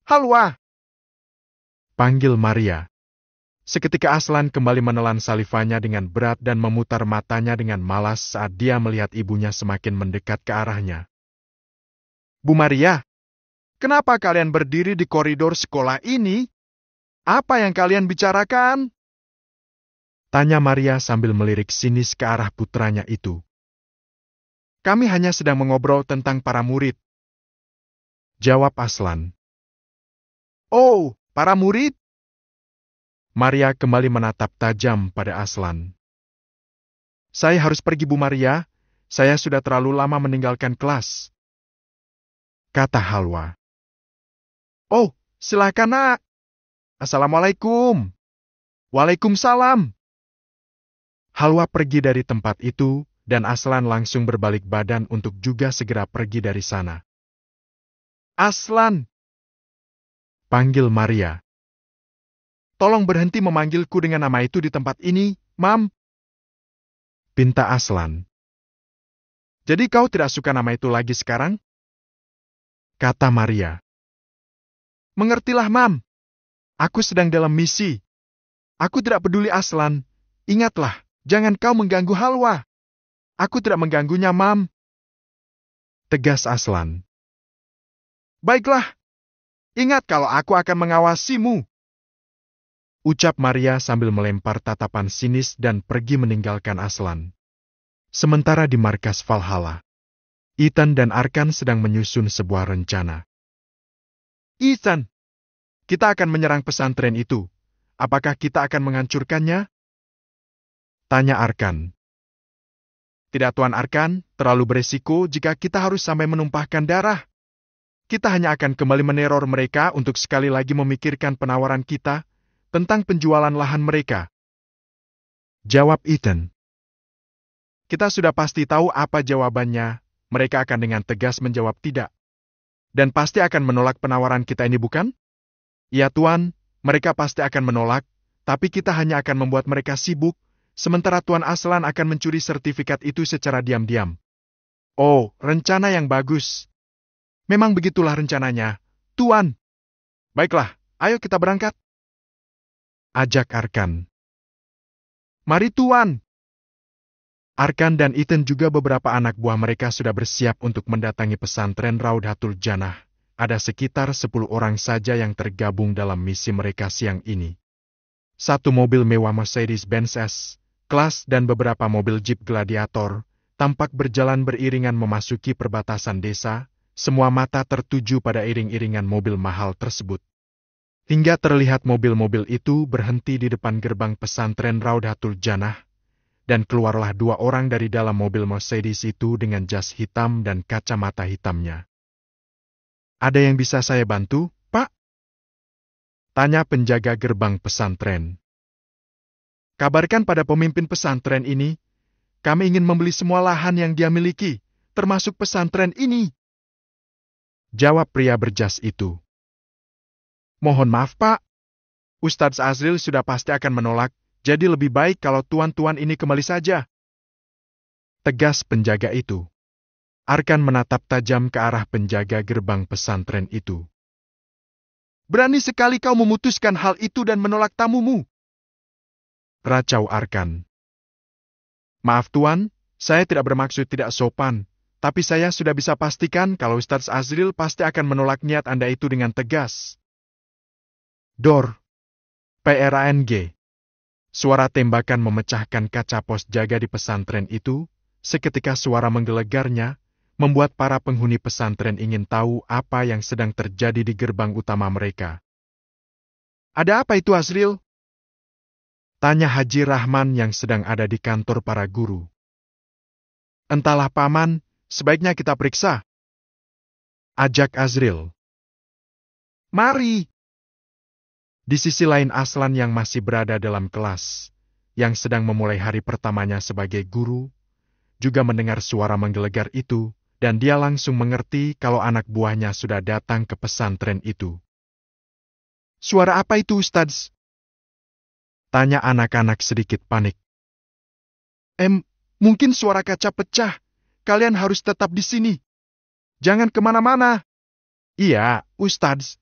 Halwa! Panggil Maria. Seketika Aslan kembali menelan salivanya dengan berat dan memutar matanya dengan malas saat dia melihat ibunya semakin mendekat ke arahnya. Bu Maria, kenapa kalian berdiri di koridor sekolah ini? Apa yang kalian bicarakan? Tanya Maria sambil melirik sinis ke arah putranya itu. Kami hanya sedang mengobrol tentang para murid. Jawab Aslan. Oh, para murid? Maria kembali menatap tajam pada Aslan. Saya harus pergi Bu Maria, saya sudah terlalu lama meninggalkan kelas. Kata Halwa. Oh, silakan nak. Assalamualaikum. Waalaikumsalam. Halwa pergi dari tempat itu dan Aslan langsung berbalik badan untuk juga segera pergi dari sana. Aslan! Panggil Maria. Tolong berhenti memanggilku dengan nama itu di tempat ini, Mam. Pinta Aslan. Jadi kau tidak suka nama itu lagi sekarang? Kata Maria. Mengertilah, Mam. Aku sedang dalam misi. Aku tidak peduli Aslan. Ingatlah, jangan kau mengganggu Halwa. Aku tidak mengganggunya, Mam. Tegas Aslan. Baiklah. Ingat kalau aku akan mengawasimu. Ucap Maria sambil melempar tatapan sinis dan pergi meninggalkan Aslan. Sementara di markas Valhalla, Ethan dan Arkan sedang menyusun sebuah rencana. Ethan, kita akan menyerang pesantren itu. Apakah kita akan menghancurkannya? Tanya Arkan. Tidak Tuan Arkan, terlalu beresiko jika kita harus sampai menumpahkan darah. Kita hanya akan kembali meneror mereka untuk sekali lagi memikirkan penawaran kita tentang penjualan lahan mereka. Jawab Ethan. Kita sudah pasti tahu apa jawabannya, mereka akan dengan tegas menjawab tidak. Dan pasti akan menolak penawaran kita ini bukan? Ya Tuan, mereka pasti akan menolak, tapi kita hanya akan membuat mereka sibuk Sementara Tuan Aslan akan mencuri sertifikat itu secara diam-diam. Oh, rencana yang bagus. Memang begitulah rencananya, Tuan. Baiklah, ayo kita berangkat. Ajak Arkan. Mari Tuan. Arkan dan Ethan juga beberapa anak buah mereka sudah bersiap untuk mendatangi pesantren Raudhatul Janah. Ada sekitar 10 orang saja yang tergabung dalam misi mereka siang ini. Satu mobil mewah Mercedes-Benz S Kelas dan beberapa mobil jeep gladiator tampak berjalan beriringan memasuki perbatasan desa, semua mata tertuju pada iring-iringan mobil mahal tersebut. Hingga terlihat mobil-mobil itu berhenti di depan gerbang pesantren Raudhatul Janah, dan keluarlah dua orang dari dalam mobil Mercedes itu dengan jas hitam dan kacamata hitamnya. Ada yang bisa saya bantu, Pak? Tanya penjaga gerbang pesantren. Kabarkan pada pemimpin pesantren ini, kami ingin membeli semua lahan yang dia miliki, termasuk pesantren ini. Jawab pria berjas itu. Mohon maaf pak, Ustadz Azril sudah pasti akan menolak, jadi lebih baik kalau tuan-tuan ini kembali saja. Tegas penjaga itu. Arkan menatap tajam ke arah penjaga gerbang pesantren itu. Berani sekali kau memutuskan hal itu dan menolak tamumu. Racau Arkan. Maaf Tuan, saya tidak bermaksud tidak sopan, tapi saya sudah bisa pastikan kalau Ustadz Azril pasti akan menolak niat Anda itu dengan tegas. Dor. PRANG. Suara tembakan memecahkan kaca pos jaga di pesantren itu, seketika suara menggelegarnya, membuat para penghuni pesantren ingin tahu apa yang sedang terjadi di gerbang utama mereka. Ada apa itu Azril? Tanya Haji Rahman yang sedang ada di kantor para guru. Entahlah paman, sebaiknya kita periksa. Ajak Azril. Mari. Di sisi lain Aslan yang masih berada dalam kelas, yang sedang memulai hari pertamanya sebagai guru, juga mendengar suara menggelegar itu, dan dia langsung mengerti kalau anak buahnya sudah datang ke pesantren itu. Suara apa itu, Ustadz? Tanya anak-anak sedikit panik. M, mungkin suara kaca pecah. Kalian harus tetap di sini. Jangan kemana-mana. Iya, Ustadz.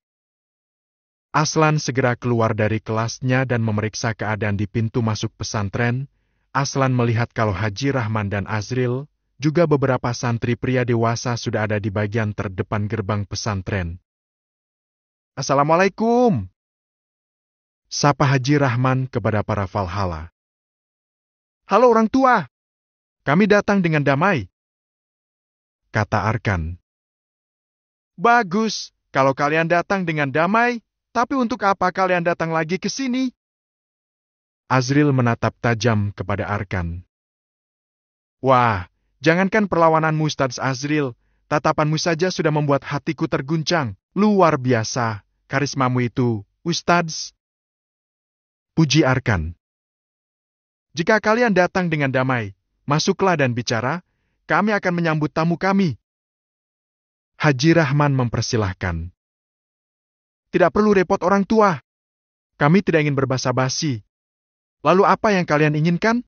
Aslan segera keluar dari kelasnya dan memeriksa keadaan di pintu masuk pesantren. Aslan melihat kalau Haji Rahman dan Azril, juga beberapa santri pria dewasa sudah ada di bagian terdepan gerbang pesantren. Assalamualaikum, Sapa Haji Rahman kepada para Valhalla. Halo orang tua, kami datang dengan damai. Kata Arkan. Bagus, kalau kalian datang dengan damai, tapi untuk apa kalian datang lagi ke sini? Azril menatap tajam kepada Arkan. Wah, jangankan perlawanan Ustaz Azril, tatapanmu saja sudah membuat hatiku terguncang. Luar biasa, karismamu itu, Ustadz. Puji Arkan. Jika kalian datang dengan damai, masuklah dan bicara, kami akan menyambut tamu kami. Haji Rahman mempersilahkan. Tidak perlu repot orang tua. Kami tidak ingin berbahasa basi. Lalu apa yang kalian inginkan?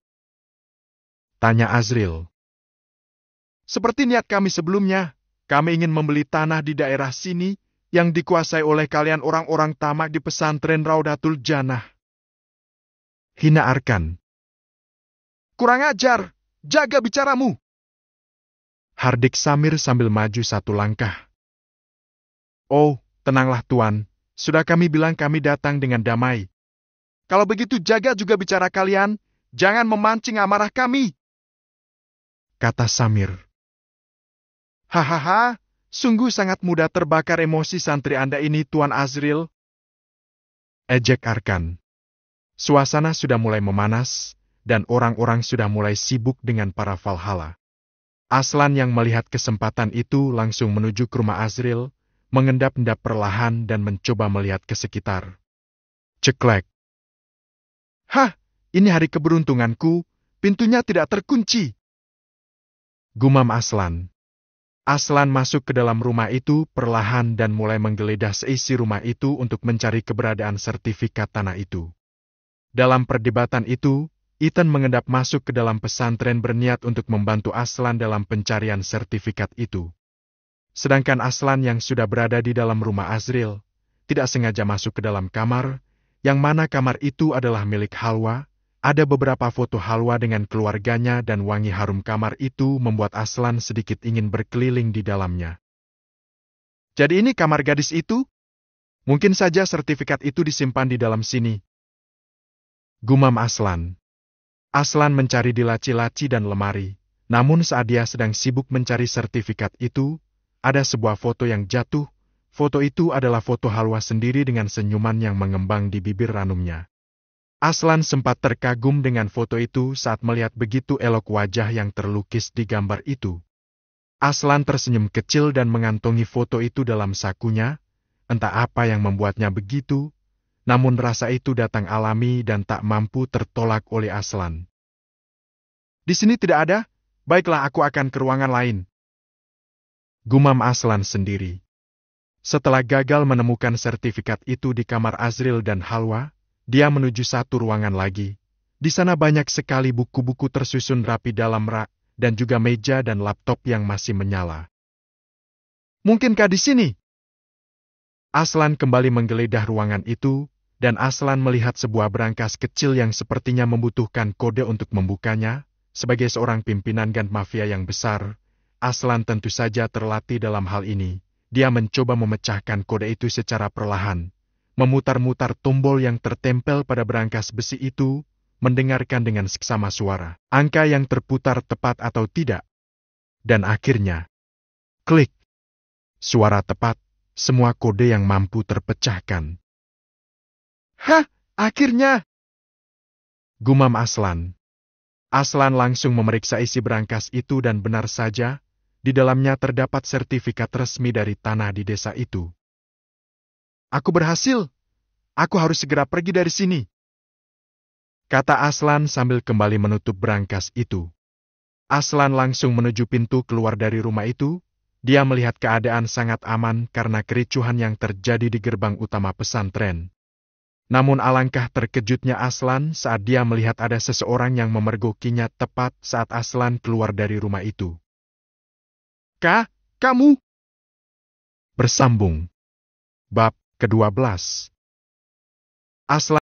Tanya Azril. Seperti niat kami sebelumnya, kami ingin membeli tanah di daerah sini yang dikuasai oleh kalian orang-orang tamak di pesantren Raudatul Janah hina Arkan. Kurang ajar, jaga bicaramu. Hardik Samir sambil maju satu langkah. Oh, tenanglah Tuan, sudah kami bilang kami datang dengan damai. Kalau begitu jaga juga bicara kalian, jangan memancing amarah kami. Kata Samir. Hahaha, sungguh sangat mudah terbakar emosi santri Anda ini Tuan Azril. Ejek Arkan. Suasana sudah mulai memanas, dan orang-orang sudah mulai sibuk dengan para Valhalla. Aslan yang melihat kesempatan itu langsung menuju ke rumah Azril, mengendap-endap perlahan dan mencoba melihat ke sekitar. Ceklek. Hah, ini hari keberuntunganku, pintunya tidak terkunci. Gumam Aslan. Aslan masuk ke dalam rumah itu perlahan dan mulai menggeledah seisi rumah itu untuk mencari keberadaan sertifikat tanah itu. Dalam perdebatan itu, Ethan mengendap masuk ke dalam pesantren berniat untuk membantu Aslan dalam pencarian sertifikat itu. Sedangkan Aslan yang sudah berada di dalam rumah Azril, tidak sengaja masuk ke dalam kamar, yang mana kamar itu adalah milik Halwa, ada beberapa foto Halwa dengan keluarganya dan wangi harum kamar itu membuat Aslan sedikit ingin berkeliling di dalamnya. Jadi ini kamar gadis itu? Mungkin saja sertifikat itu disimpan di dalam sini, Gumam Aslan. Aslan mencari di laci-laci dan lemari, namun saat dia sedang sibuk mencari sertifikat itu, ada sebuah foto yang jatuh. Foto itu adalah foto Halwa sendiri dengan senyuman yang mengembang di bibir ranumnya. Aslan sempat terkagum dengan foto itu saat melihat begitu elok wajah yang terlukis di gambar itu. Aslan tersenyum kecil dan mengantongi foto itu dalam sakunya, entah apa yang membuatnya begitu, namun rasa itu datang alami dan tak mampu tertolak oleh Aslan. Di sini tidak ada? Baiklah aku akan ke ruangan lain. Gumam Aslan sendiri. Setelah gagal menemukan sertifikat itu di kamar Azril dan Halwa, dia menuju satu ruangan lagi. Di sana banyak sekali buku-buku tersusun rapi dalam rak, dan juga meja dan laptop yang masih menyala. Mungkinkah di sini? Aslan kembali menggeledah ruangan itu, dan Aslan melihat sebuah berangkas kecil yang sepertinya membutuhkan kode untuk membukanya. Sebagai seorang pimpinan gant mafia yang besar, Aslan tentu saja terlatih dalam hal ini. Dia mencoba memecahkan kode itu secara perlahan, memutar-mutar tombol yang tertempel pada berangkas besi itu, mendengarkan dengan seksama suara, angka yang terputar tepat atau tidak. Dan akhirnya, klik. Suara tepat, semua kode yang mampu terpecahkan. Hah, akhirnya! Gumam Aslan. Aslan langsung memeriksa isi berangkas itu dan benar saja, di dalamnya terdapat sertifikat resmi dari tanah di desa itu. Aku berhasil. Aku harus segera pergi dari sini. Kata Aslan sambil kembali menutup berangkas itu. Aslan langsung menuju pintu keluar dari rumah itu, dia melihat keadaan sangat aman karena kericuhan yang terjadi di gerbang utama pesantren. Namun alangkah terkejutnya Aslan saat dia melihat ada seseorang yang memergokinya tepat saat Aslan keluar dari rumah itu. Ka, kamu? Bersambung. Bab ke-12 Aslan